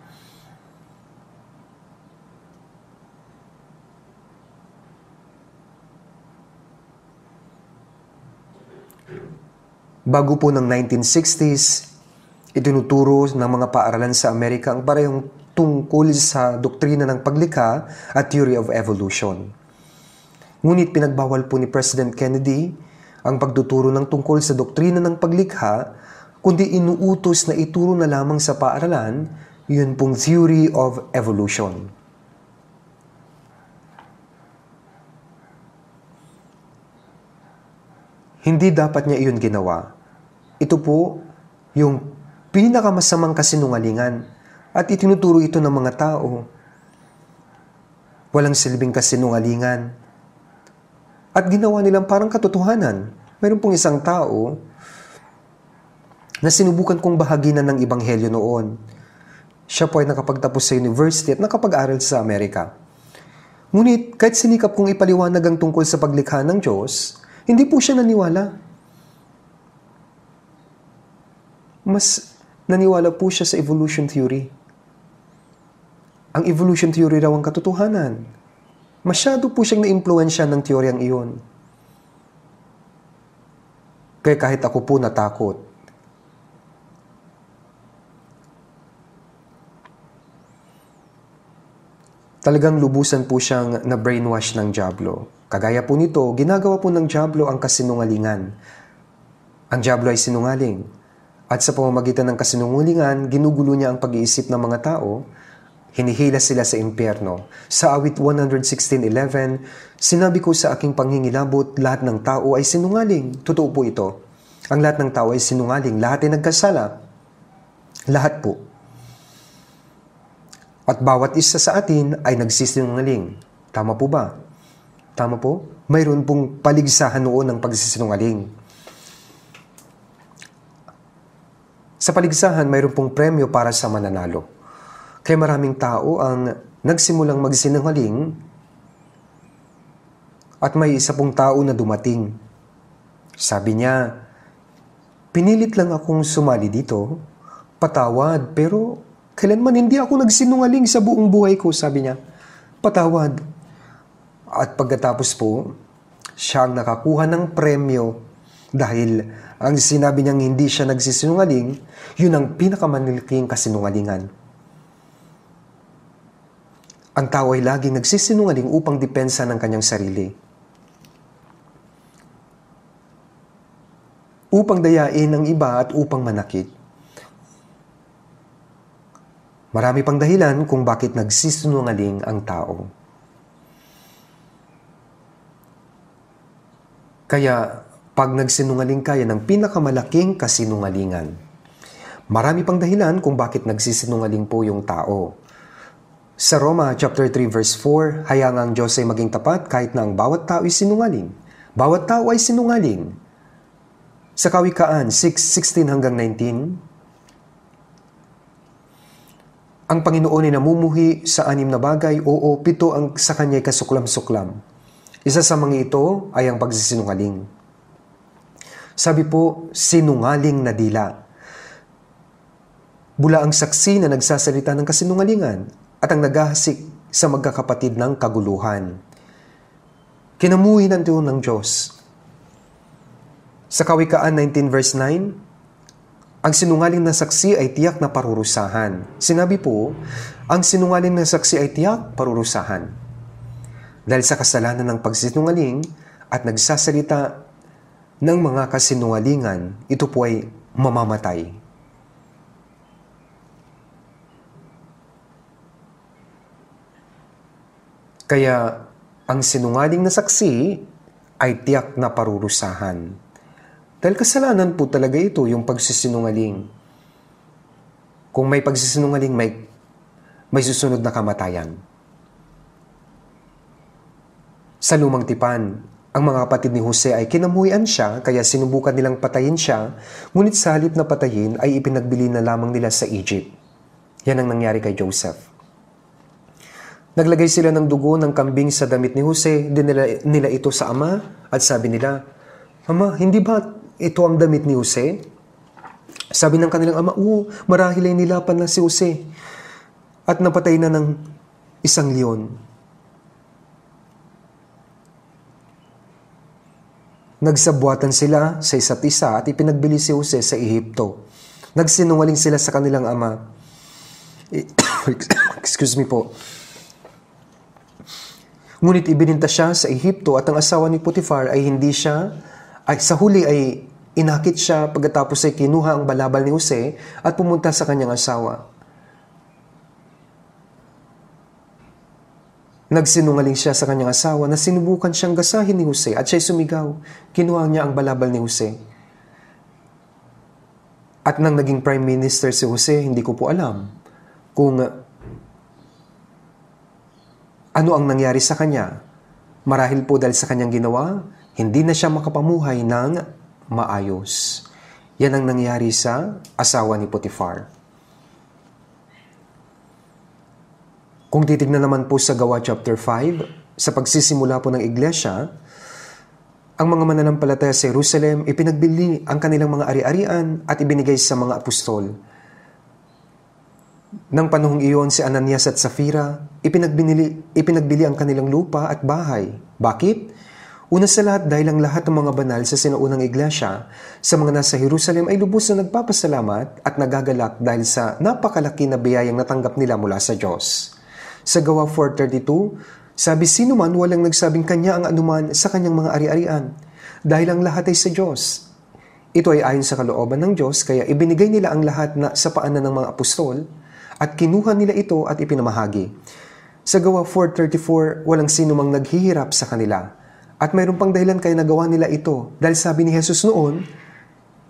Bago po ng 1960s, itinuturo ng mga paaralan sa Amerika ang parehong tungkol sa doktrina ng paglikha at theory of evolution. Ngunit pinagbawal po ni President Kennedy ang pagtuturo ng tungkol sa doktrina ng paglikha, kundi inuutos na ituro na lamang sa paaralan, yun pong theory of evolution. Hindi dapat niya iyon ginawa ito po yung pinakamasamang kasinungalingan at itinuturo ito ng mga tao. Walang silbing kasinungalingan. At ginawa nilang parang katotohanan. Meron pong isang tao na sinubukan kong bahaginan ng Ibanghelyo noon. Siya po ay nakapagtapos sa university at nakapag-aral sa Amerika. Ngunit kahit sinikap kong ipaliwanag ang tungkol sa paglikha ng Diyos, hindi po siya naniwala. mas naniwala po siya sa evolution theory. Ang evolution theory raw ang katotohanan. Masyado po siyang naimpluensya ng teoryang iyon. Kaya kahit ako po natakot. Talagang lubusan po siyang na-brainwash ng Diablo. Kagaya po nito, ginagawa po ng Diablo ang kasinungalingan. Ang Diablo ay sinungaling. At sa pamamagitan ng kasinungulingan, ginugulo niya ang pag-iisip ng mga tao, hinihila sila sa impyerno. Sa awit 116.11, Sinabi ko sa aking panghingilabot, lahat ng tao ay sinungaling. Totoo po ito. Ang lahat ng tao ay sinungaling. Lahat ay nagkasala. Lahat po. At bawat isa sa atin ay nagsisinungaling. Tama po ba? Tama po? Mayroon pong paligsahan noon ng pagsisinungaling. Sa paligsahan, mayroon pong premyo para sa mananalo. Kaya maraming tao ang nagsimulang magsinungaling at may isa pong tao na dumating. Sabi niya, pinilit lang akong sumali dito, patawad, pero kailanman hindi ako nagsinungaling sa buong buhay ko, sabi niya. Patawad. At pagkatapos po, siya ang nakakuha ng premyo dahil ang sinabi niyang hindi siya nagsisinungaling, yun ang pinakamanilking kasinungalingan. Ang tao ay laging nagsisinungaling upang depensa ng kanyang sarili. Upang dayain ng iba at upang manakit. Marami pang dahilan kung bakit nagsisinungaling ang tao. Kaya pag nagsinungaling ka, yan ang pinakamalaking kasinungalingan. Marami pang dahilan kung bakit nagsisinungaling po yung tao. Sa Roma chapter 3 verse 4, hayang ang Diyos ay maging tapat kahit na ang bawat tao ay sinungaling. Bawat tao ay sinungaling. Sa Kawikaan 6:16 hanggang 19, ang Panginoon ay namumuhi sa anim na bagay, oo, pito ang sa kanya'y kasuklam-suklam. Isa sa mga ito ay ang pagsisinungaling. Sabi po, sinungaling na dila. Bula ang saksi na nagsasalita ng kasinungalingan at ang naghahasik sa magkakapatid ng kaguluhan. Kinamuhi ng tiyon ng Diyos. Sa Kawikaan 19 verse 9, ang sinungaling na saksi ay tiyak na parurusahan. Sinabi po, ang sinungaling na saksi ay tiyak parurusahan. Dahil sa kasalanan ng pagsinungaling at nagsasalita ng mga kasinungalingan, ito po ay mamamatay. Kaya ang sinungaling na saksi ay tiyak na parurusahan. Dahil kasalanan po talaga ito yung pagsisinungaling. Kung may pagsisinungaling, may, may susunod na kamatayan. Sa lumang tipan, ang mga kapatid ni Jose ay kinamuhian siya kaya sinubukan nilang patayin siya, ngunit sa halip na patayin ay ipinagbili na lamang nila sa Egypt. Yan ang nangyari kay Joseph. Naglagay sila ng dugo ng kambing sa damit ni Jose, dinala nila ito sa ama at sabi nila, Ama, hindi ba ito ang damit ni Jose? Sabi ng kanilang ama, Oo, marahil ay nilapan na si Jose at napatay na ng isang leon. Nagsabuatan sila sa isa't isa at ipinagbili si Jose sa Ehipto. Nagsinungaling sila sa kanilang ama. [COUGHS] [COUGHS] Excuse me po. Ngunit ibininta siya sa Ehipto at ang asawa ni Potiphar ay hindi siya, ay sa huli ay inakit siya pagkatapos ay kinuha ang balabal ni Jose at pumunta sa kanyang asawa. Nagsinungaling siya sa kanyang asawa na sinubukan siyang gasahin ni Jose at siya'y sumigaw. Kinuha niya ang balabal ni Jose. At nang naging Prime Minister si Jose, hindi ko po alam kung ano ang nangyari sa kanya. Marahil po dahil sa kanyang ginawa, hindi na siya makapamuhay ng maayos. Yan ang nangyari sa asawa ni Potiphar. Kung titignan naman po sa Gawa chapter 5, sa pagsisimula po ng iglesia, ang mga mananampalataya sa Jerusalem, ipinagbili ang kanilang mga ari-arian at ibinigay sa mga apostol. Nang panahong iyon si Ananias at Safira, ipinagbili, ipinagbili ang kanilang lupa at bahay. Bakit? Una sa lahat dahil ang lahat ng mga banal sa sinaunang iglesia sa mga nasa Jerusalem ay lubos na nagpapasalamat at nagagalak dahil sa napakalaki na biyayang natanggap nila mula sa Diyos. Sa Gawa 4.32, sabi, sino man walang nagsabing kanya ang anuman sa kanyang mga ari-arian, dahil ang lahat ay sa Diyos. Ito ay ayon sa kalooban ng Diyos, kaya ibinigay nila ang lahat na sa paanan ng mga apostol, at kinuha nila ito at ipinamahagi. Sa gawa 4.34, walang sinumang naghihirap sa kanila. At mayroon pang dahilan kaya nagawa nila ito. Dahil sabi ni Jesus noon,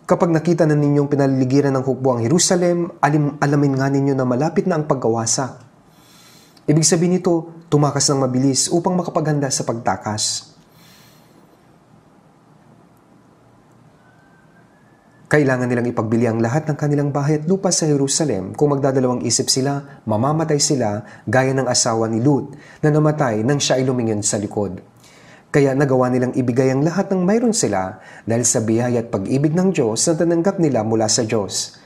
Kapag nakita na ninyong pinaliligiran ng hukbo ang Jerusalem, alim, alamin nga ninyo na malapit na ang pagkawasa Ibig sabihin nito, tumakas ng mabilis upang makapaghanda sa pagtakas. Kailangan nilang ipagbili ang lahat ng kanilang bahay at lupa sa Jerusalem. Kung magdadalawang isip sila, mamamatay sila gaya ng asawa ni Lut na namatay nang siya ay lumingon sa likod. Kaya nagawa nilang ibigay ang lahat ng mayroon sila dahil sa biyaya at pag-ibig ng Diyos na tananggap nila mula sa Diyos.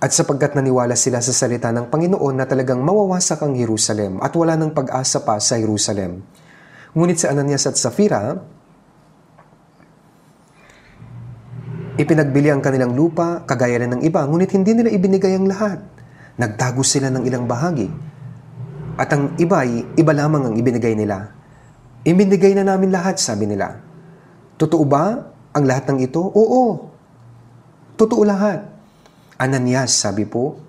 At sapagkat naniwala sila sa salita ng Panginoon na talagang mawawasak ang Jerusalem at wala ng pag-asa pa sa Jerusalem. Ngunit sa Ananias at Safira, ipinagbili ang kanilang lupa, kagaya rin ng iba, ngunit hindi nila ibinigay ang lahat. Nagtago sila ng ilang bahagi. At ang iba, iba lamang ang ibinigay nila. Ibinigay na namin lahat, sabi nila. Totoo ba ang lahat ng ito? Oo. Totoo lahat. Ananias, sabi po,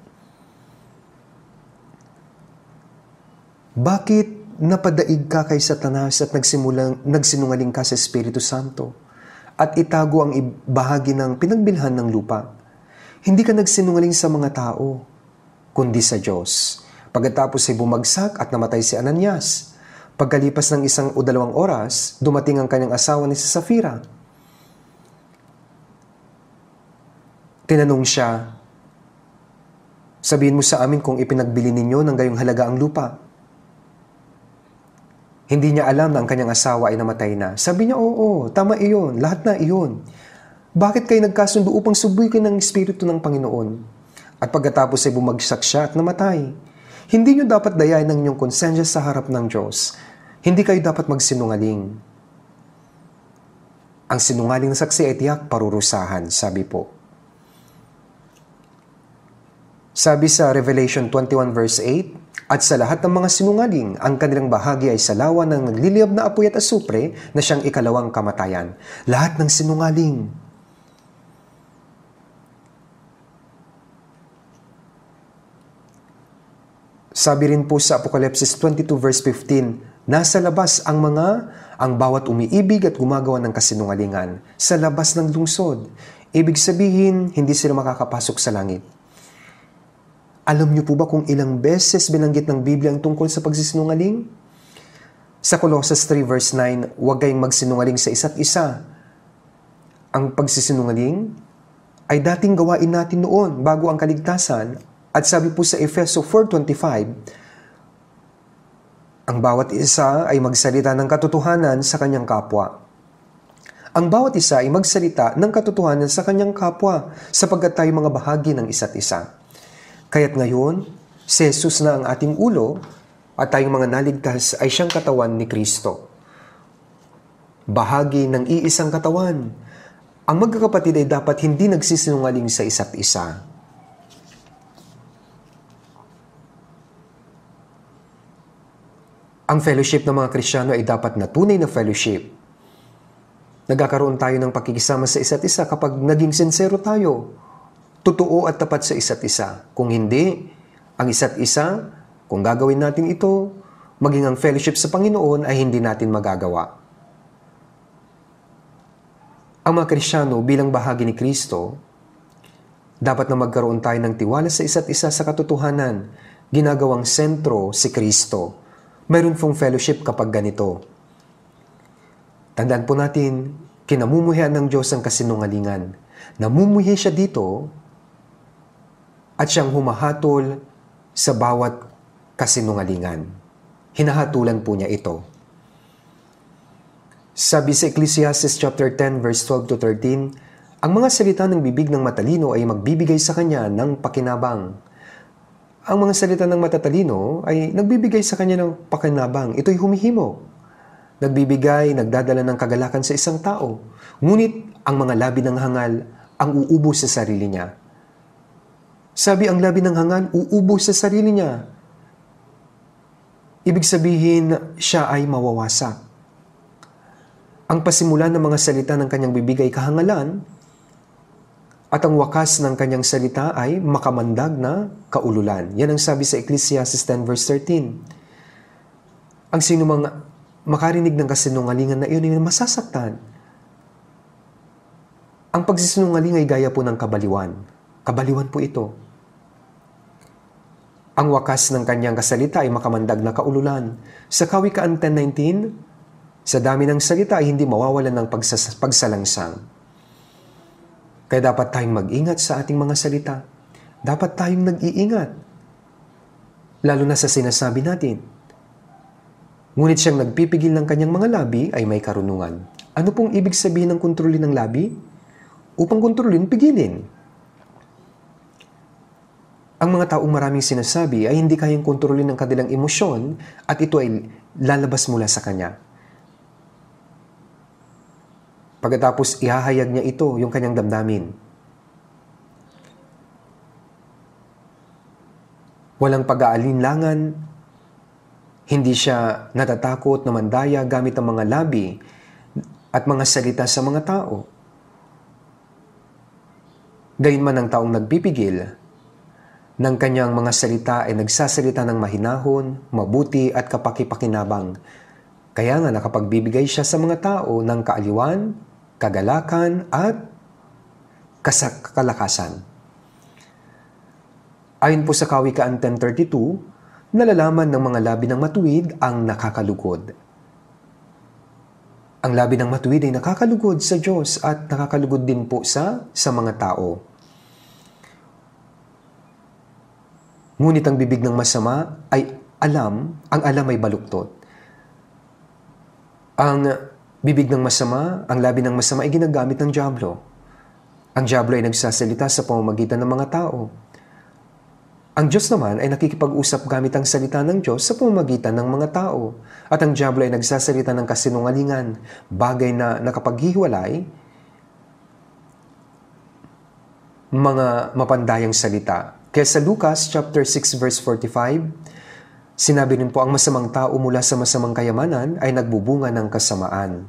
Bakit napadaig ka kay Satanas at nagsimulang nagsinungaling ka sa Espiritu Santo at itago ang bahagi ng pinagbilhan ng lupa? Hindi ka nagsinungaling sa mga tao, kundi sa Diyos. Pagkatapos ay bumagsak at namatay si Ananias. Pagkalipas ng isang o dalawang oras, dumating ang kanyang asawa ni Safira. Tinanong siya, Sabihin mo sa amin kung ipinagbili ninyo ng gayong halaga ang lupa. Hindi niya alam na ang kanyang asawa ay namatay na. Sabi niya, oo, tama iyon, lahat na iyon. Bakit kayo nagkasundo upang subukin ng Espiritu ng Panginoon? At pagkatapos ay bumagsak siya at namatay. Hindi niyo dapat dayain ng inyong konsensya sa harap ng Diyos. Hindi kayo dapat magsinungaling. Ang sinungaling na saksi ay tiyak parurusahan, sabi po. Sabi sa Revelation 21 verse 8, At sa lahat ng mga sinungaling, ang kanilang bahagi ay salawan ng nagliliyab na apoy at asupre na siyang ikalawang kamatayan. Lahat ng sinungaling. Sabi rin po sa Apokalipsis 22 verse 15, Nasa labas ang mga, ang bawat umiibig at gumagawa ng kasinungalingan, sa labas ng lungsod. Ibig sabihin, hindi sila makakapasok sa langit. Alam niyo po ba kung ilang beses binanggit ng Biblia ang tungkol sa pagsisinungaling? Sa Colossus 3 verse 9, huwag kayong magsinungaling sa isa't isa. Ang pagsisinungaling ay dating gawain natin noon bago ang kaligtasan at sabi po sa Efeso 4.25, ang bawat isa ay magsalita ng katotohanan sa kanyang kapwa. Ang bawat isa ay magsalita ng katotohanan sa kanyang kapwa sapagkat tayo mga bahagi ng isa't isa. Kaya't ngayon, si Jesus na ang ating ulo at tayong mga naligtas ay siyang katawan ni Kristo. Bahagi ng iisang katawan. Ang magkakapatid ay dapat hindi nagsisinungaling sa isa't isa. Ang fellowship ng mga Krisyano ay dapat na tunay na fellowship. Nagkakaroon tayo ng pakikisama sa isa't isa kapag naging sincero tayo totoo at tapat sa isa't isa. Kung hindi, ang isa't isa, kung gagawin natin ito, maging ang fellowship sa Panginoon ay hindi natin magagawa. Ang mga Krisyano bilang bahagi ni Kristo, dapat na magkaroon tayo ng tiwala sa isa't isa sa katotohanan, ginagawang sentro si Kristo. Mayroon pong fellowship kapag ganito. Tandaan po natin, kinamumuhian ng Diyos ang kasinungalingan. Namumuhi siya dito at siyang humahatol sa bawat kasinungalingan. Hinahatulan po niya ito. Sabi sa Ecclesiastes chapter 10 verse 12 to 13, ang mga salita ng bibig ng matalino ay magbibigay sa kanya ng pakinabang. Ang mga salita ng matatalino ay nagbibigay sa kanya ng pakinabang. Ito'y humihimo. Nagbibigay, nagdadala ng kagalakan sa isang tao. Ngunit ang mga labi ng hangal ang uubos sa sarili niya sabi ang labi ng hangal, uubos sa sarili niya. Ibig sabihin, siya ay mawawasa. Ang pasimula ng mga salita ng kanyang bibig ay kahangalan at ang wakas ng kanyang salita ay makamandag na kaululan. Yan ang sabi sa Ecclesiastes 10 verse 13. Ang sinumang makarinig ng kasinungalingan na iyon ay masasaktan. Ang pagsisinungaling ay gaya po ng kabaliwan. Kabaliwan po ito. Ang wakas ng kanyang kasalita ay makamandag na kaululan. Sa Kawikaan 10.19, sa dami ng salita ay hindi mawawalan ng pagsas- pagsalangsang. Kaya dapat tayong mag-ingat sa ating mga salita. Dapat tayong nag-iingat. Lalo na sa sinasabi natin. Ngunit siyang nagpipigil ng kanyang mga labi ay may karunungan. Ano pong ibig sabihin ng kontrolin ng labi? Upang kontrolin, pigilin. Ang mga taong maraming sinasabi ay hindi kayang kontrolin ng kanilang emosyon at ito ay lalabas mula sa kanya. Pagkatapos ihahayag niya ito, yung kanyang damdamin. Walang pag-aalinlangan, hindi siya natatakot na mandaya gamit ang mga labi at mga salita sa mga tao. Gayunman ang taong nagpipigil ng kanyang mga salita ay nagsasalita ng mahinahon, mabuti at kapakipakinabang. Kaya nga nakapagbibigay siya sa mga tao ng kaaliwan, kagalakan at kasakalakasan. Ayon po sa Kawikaan 10.32, nalalaman ng mga labi ng matuwid ang nakakalugod. Ang labi ng matuwid ay nakakalugod sa Diyos at nakakalugod din po sa, sa mga tao. Ngunit ang bibig ng masama ay alam, ang alam ay baluktot. Ang bibig ng masama, ang labi ng masama ay ginagamit ng Diablo. Ang Diablo ay nagsasalita sa pamamagitan ng mga tao. Ang Diyos naman ay nakikipag-usap gamit ang salita ng Diyos sa pamamagitan ng mga tao. At ang Diablo ay nagsasalita ng kasinungalingan, bagay na nakapaghiwalay, mga mapandayang salita kaya sa Lucas chapter 6 verse 45, sinabi rin po ang masamang tao mula sa masamang kayamanan ay nagbubunga ng kasamaan.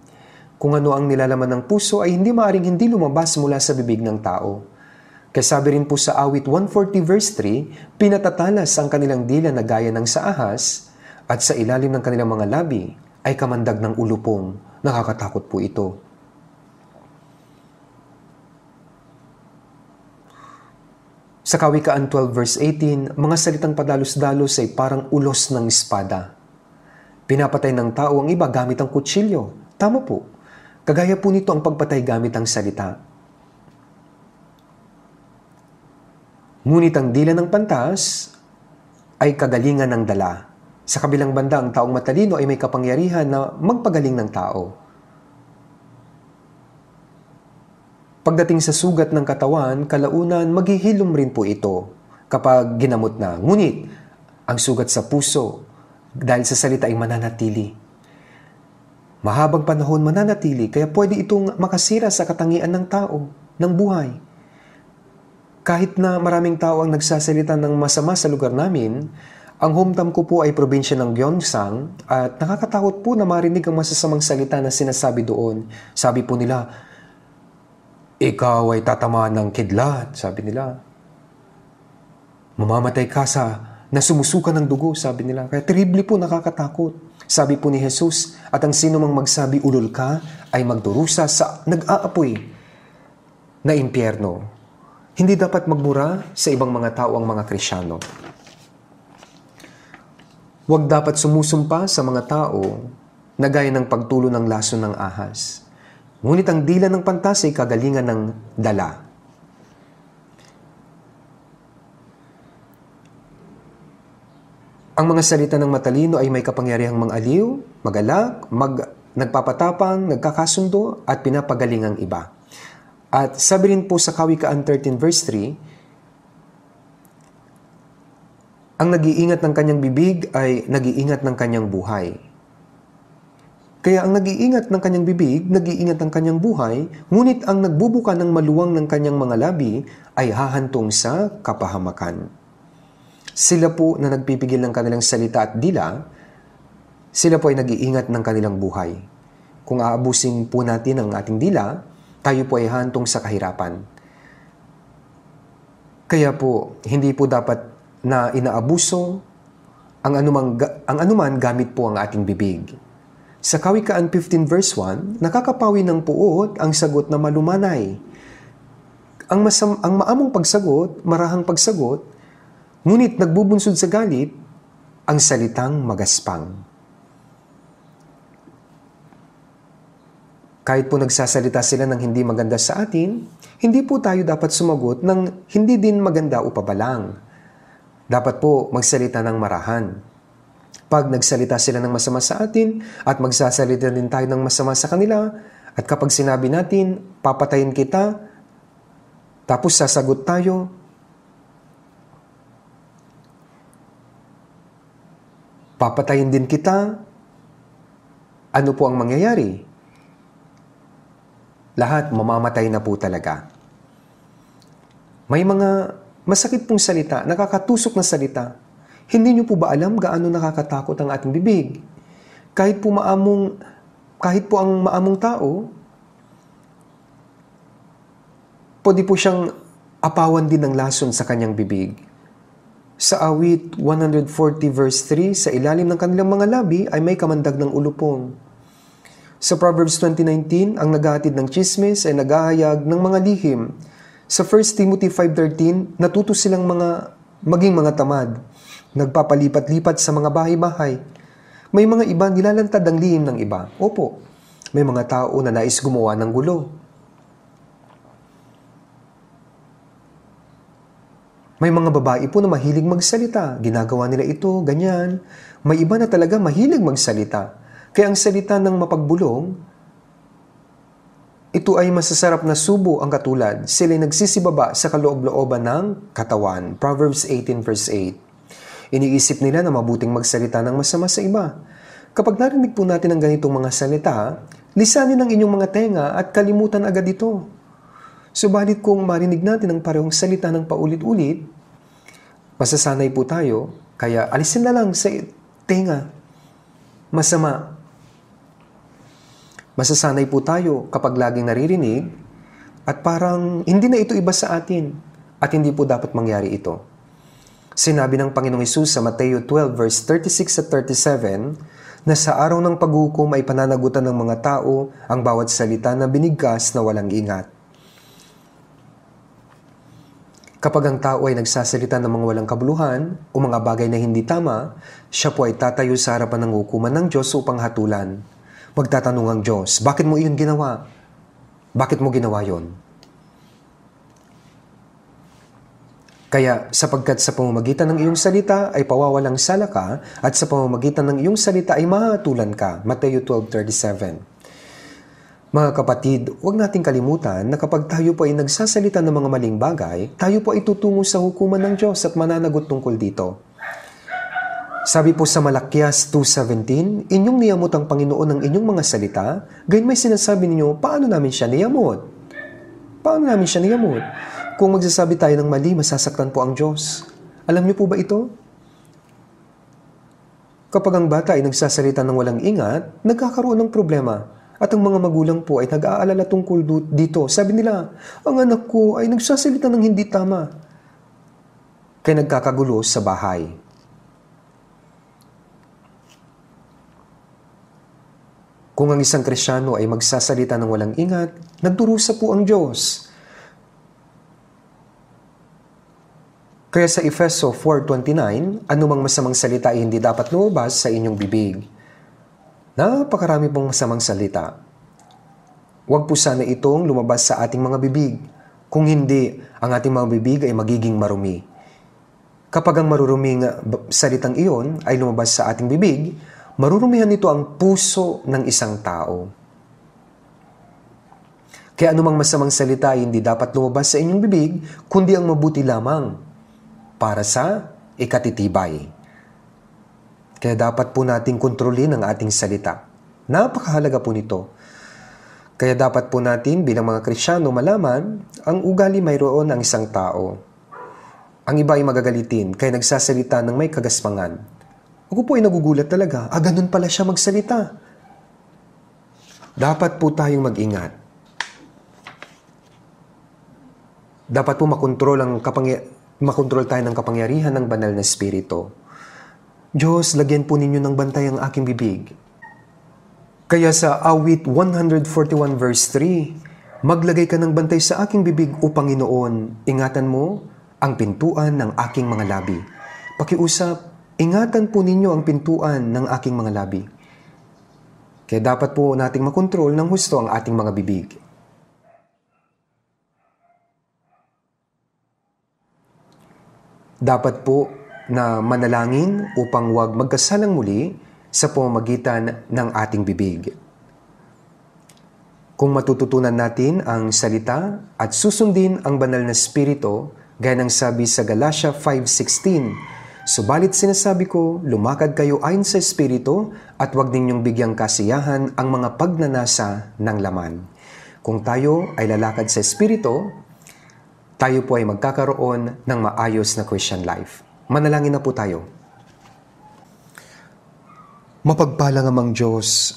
Kung ano ang nilalaman ng puso ay hindi maaring hindi lumabas mula sa bibig ng tao. Kaya sabi rin po sa awit 140 verse 3, pinatatalas ang kanilang dila na gaya ng sa ahas at sa ilalim ng kanilang mga labi ay kamandag ng ulupong. Nakakatakot po ito. Sa Kawikaan 12 verse 18, mga salitang padalos-dalos ay parang ulos ng espada. Pinapatay ng tao ang iba gamit ang kutsilyo. Tama po. Kagaya po nito ang pagpatay gamit ang salita. Ngunit ang dila ng pantas ay kagalingan ng dala. Sa kabilang banda, ang taong matalino ay may kapangyarihan na magpagaling ng tao. Pagdating sa sugat ng katawan, kalaunan maghihilom rin po ito kapag ginamot na. Ngunit, ang sugat sa puso, dahil sa salita ay mananatili. Mahabang panahon mananatili, kaya pwede itong makasira sa katangian ng tao, ng buhay. Kahit na maraming tao ang nagsasalita ng masama sa lugar namin, ang hometown ko po ay probinsya ng Gyeongsang at nakakatakot po na marinig ang masasamang salita na sinasabi doon. Sabi po nila, ikaw ay tatamaan ng kidlat, sabi nila. Mamamatay ka sa na sumusuka ng dugo, sabi nila. Kaya terrible po, nakakatakot. Sabi po ni Jesus, at ang sino mang magsabi ulol ka, ay magdurusa sa nag-aapoy na impyerno. Hindi dapat magmura sa ibang mga tao ang mga Krisyano. Huwag dapat sumusumpa sa mga tao na gaya ng pagtulo ng laso ng ahas. Ngunit ang dila ng pantas ay kagalingan ng dala. Ang mga salita ng matalino ay may kapangyarihang mangaliw, magalak, mag, nagpapatapang, nagkakasundo, at pinapagaling ang iba. At sabi rin po sa Kawikaan 13 verse 3, ang nag-iingat ng kanyang bibig ay nag-iingat ng kanyang buhay. Kaya ang nag-iingat ng kanyang bibig, nag-iingat ng kanyang buhay, ngunit ang nagbubuka ng maluwang ng kanyang mga labi ay hahantong sa kapahamakan. Sila po na nagpipigil ng kanilang salita at dila, sila po ay nag-iingat ng kanilang buhay. Kung aabusin po natin ang ating dila, tayo po ay hahantong sa kahirapan. Kaya po, hindi po dapat na inaabuso ang anumang, ang anuman gamit po ang ating bibig. Sa Kawikaan 15 verse 1, nakakapawi ng puot ang sagot na malumanay. Ang, masam, ang maamong pagsagot, marahang pagsagot, ngunit nagbubunsod sa galit, ang salitang magaspang. Kahit po nagsasalita sila ng hindi maganda sa atin, hindi po tayo dapat sumagot ng hindi din maganda o pabalang. Dapat po magsalita ng marahan. Pag nagsalita sila ng masama sa atin at magsasalita din tayo ng masama sa kanila at kapag sinabi natin, papatayin kita, tapos sasagot tayo, papatayin din kita, ano po ang mangyayari? Lahat mamamatay na po talaga. May mga masakit pong salita, nakakatusok na salita hindi niyo po ba alam gaano nakakatakot ang ating bibig? Kahit po maamong, kahit po ang maamong tao, pwede po siyang apawan din ng lason sa kanyang bibig. Sa awit 140 verse 3, sa ilalim ng kanilang mga labi ay may kamandag ng ulupong. Sa Proverbs 20.19, ang naghahatid ng chismis ay naghahayag ng mga lihim. Sa 1 Timothy 5.13, natuto silang mga, maging mga tamad nagpapalipat-lipat sa mga bahay-bahay. May mga iba nilalantad ang lihim ng iba. Opo, may mga tao na nais gumawa ng gulo. May mga babae po na mahilig magsalita. Ginagawa nila ito, ganyan. May iba na talaga mahilig magsalita. Kaya ang salita ng mapagbulong, ito ay masasarap na subo ang katulad. Sila'y nagsisibaba sa kaloob-looban ng katawan. Proverbs 18 verse 8. Iniisip nila na mabuting magsalita ng masama sa iba. Kapag narinig po natin ang ganitong mga salita, lisanin ang inyong mga tenga at kalimutan agad ito. Subalit kung marinig natin ang parehong salita ng paulit-ulit, masasanay po tayo, kaya alisin na lang sa tenga. Masama. Masasanay po tayo kapag laging naririnig at parang hindi na ito iba sa atin at hindi po dapat mangyari ito. Sinabi ng Panginoong Isus sa Mateo 12 verse 36 at 37 na sa araw ng paghukom ay pananagutan ng mga tao ang bawat salita na binigkas na walang ingat. Kapag ang tao ay nagsasalita ng mga walang kabuluhan o mga bagay na hindi tama, siya po ay tatayo sa harapan ng hukuman ng Diyos upang hatulan. Magtatanong ang Diyos, bakit mo iyon ginawa? Bakit mo ginawa yon? Kaya sapagkat sa pamamagitan ng iyong salita ay pawawalang sala ka at sa pamamagitan ng iyong salita ay mahatulan ka. Mateo 12.37 Mga kapatid, huwag nating kalimutan na kapag tayo po ay nagsasalita ng mga maling bagay, tayo po ay tutungo sa hukuman ng Diyos at mananagot tungkol dito. Sabi po sa Malakias 2.17, Inyong niyamot ang Panginoon ng inyong mga salita, gayon may sinasabi ninyo, paano namin siya niyamot? Paano namin siya niyamot? Kung magsasabi tayo ng mali, masasaktan po ang Diyos. Alam niyo po ba ito? Kapag ang bata ay nagsasalita ng walang ingat, nagkakaroon ng problema. At ang mga magulang po ay nag-aalala tungkol dito. Sabi nila, ang anak ko ay nagsasalita ng hindi tama. Kaya nagkakagulo sa bahay. Kung ang isang krisyano ay magsasalita ng walang ingat, nagdurusa po ang Diyos. Kaya sa Efeso 4.29, anumang masamang salita ay hindi dapat lumabas sa inyong bibig. Napakarami pong masamang salita. Huwag po sana itong lumabas sa ating mga bibig. Kung hindi, ang ating mga bibig ay magiging marumi. Kapag ang maruruming salitang iyon ay lumabas sa ating bibig, marurumihan nito ang puso ng isang tao. Kaya anumang masamang salita ay hindi dapat lumabas sa inyong bibig, kundi ang mabuti lamang para sa ikatitibay. Kaya dapat po nating kontrolin ang ating salita. Napakahalaga po nito. Kaya dapat po natin bilang mga Krisyano malaman ang ugali mayroon ng isang tao. Ang iba ay magagalitin kaya nagsasalita ng may kagaspangan. Ako po ay nagugulat talaga. Ah, ganun pala siya magsalita. Dapat po tayong mag-ingat. Dapat po makontrol ang kapangyarihan makontrol tayo ng kapangyarihan ng banal na espiritu. Diyos, lagyan po ninyo ng bantay ang aking bibig. Kaya sa awit 141 verse 3, Maglagay ka ng bantay sa aking bibig, O Panginoon, ingatan mo ang pintuan ng aking mga labi. Pakiusap, ingatan po ninyo ang pintuan ng aking mga labi. Kaya dapat po nating makontrol ng husto ang ating mga bibig. Dapat po na manalangin upang huwag magkasalang muli sa pamamagitan ng ating bibig. Kung matututunan natin ang salita at susundin ang banal na spirito, gaya ng sabi sa Galatia 5.16, Subalit sinasabi ko, lumakad kayo ayon sa espirito at huwag ninyong bigyang kasiyahan ang mga pagnanasa ng laman. Kung tayo ay lalakad sa espirito, tayo po ay magkakaroon ng maayos na Christian life. Manalangin na po tayo. Mapagpalang amang Diyos,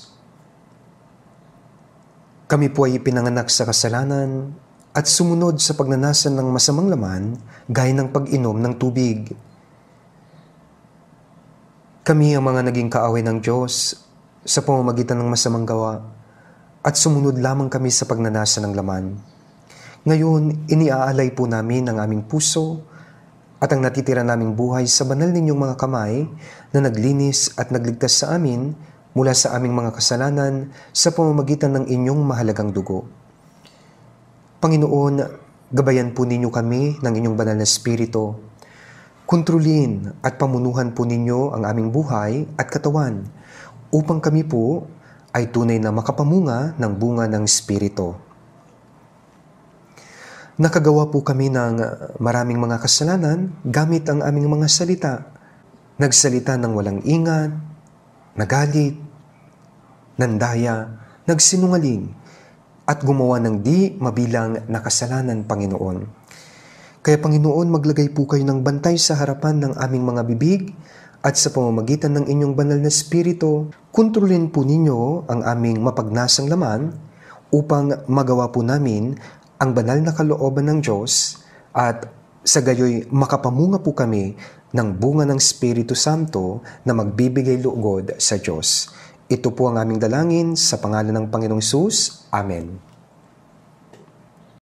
kami po ay pinanganak sa kasalanan at sumunod sa pagnanasan ng masamang laman gaya ng pag-inom ng tubig. Kami ang mga naging kaaway ng Diyos sa pamamagitan ng masamang gawa at sumunod lamang kami sa pagnanasa ng laman. Ngayon, iniaalay po namin ang aming puso at ang natitira naming buhay sa banal ninyong mga kamay na naglinis at nagligtas sa amin mula sa aming mga kasalanan sa pamamagitan ng inyong mahalagang dugo. Panginoon, gabayan po ninyo kami ng inyong banal na spirito. Kontrolin at pamunuhan po ninyo ang aming buhay at katawan upang kami po ay tunay na makapamunga ng bunga ng Espiritu. Nakagawa po kami ng ah, maraming mga kasalanan gamit ang aming mga salita. Nagsalita ng walang ingan, nagalit, nandaya, nagsinungaling, at gumawa ng di mabilang na kasalanan, Panginoon. Kaya Panginoon, maglagay po kayo ng bantay sa harapan ng aming mga bibig at sa pamamagitan ng inyong banal na spirito, kontrolin po ninyo ang aming mapagnasang laman upang magawa po namin ang banal na kalooban ng Diyos at sa gayoy makapamunga po kami ng bunga ng Espiritu Santo na magbibigay lugod sa Diyos. Ito po ang aming dalangin sa pangalan ng Panginoong Sus. Amen.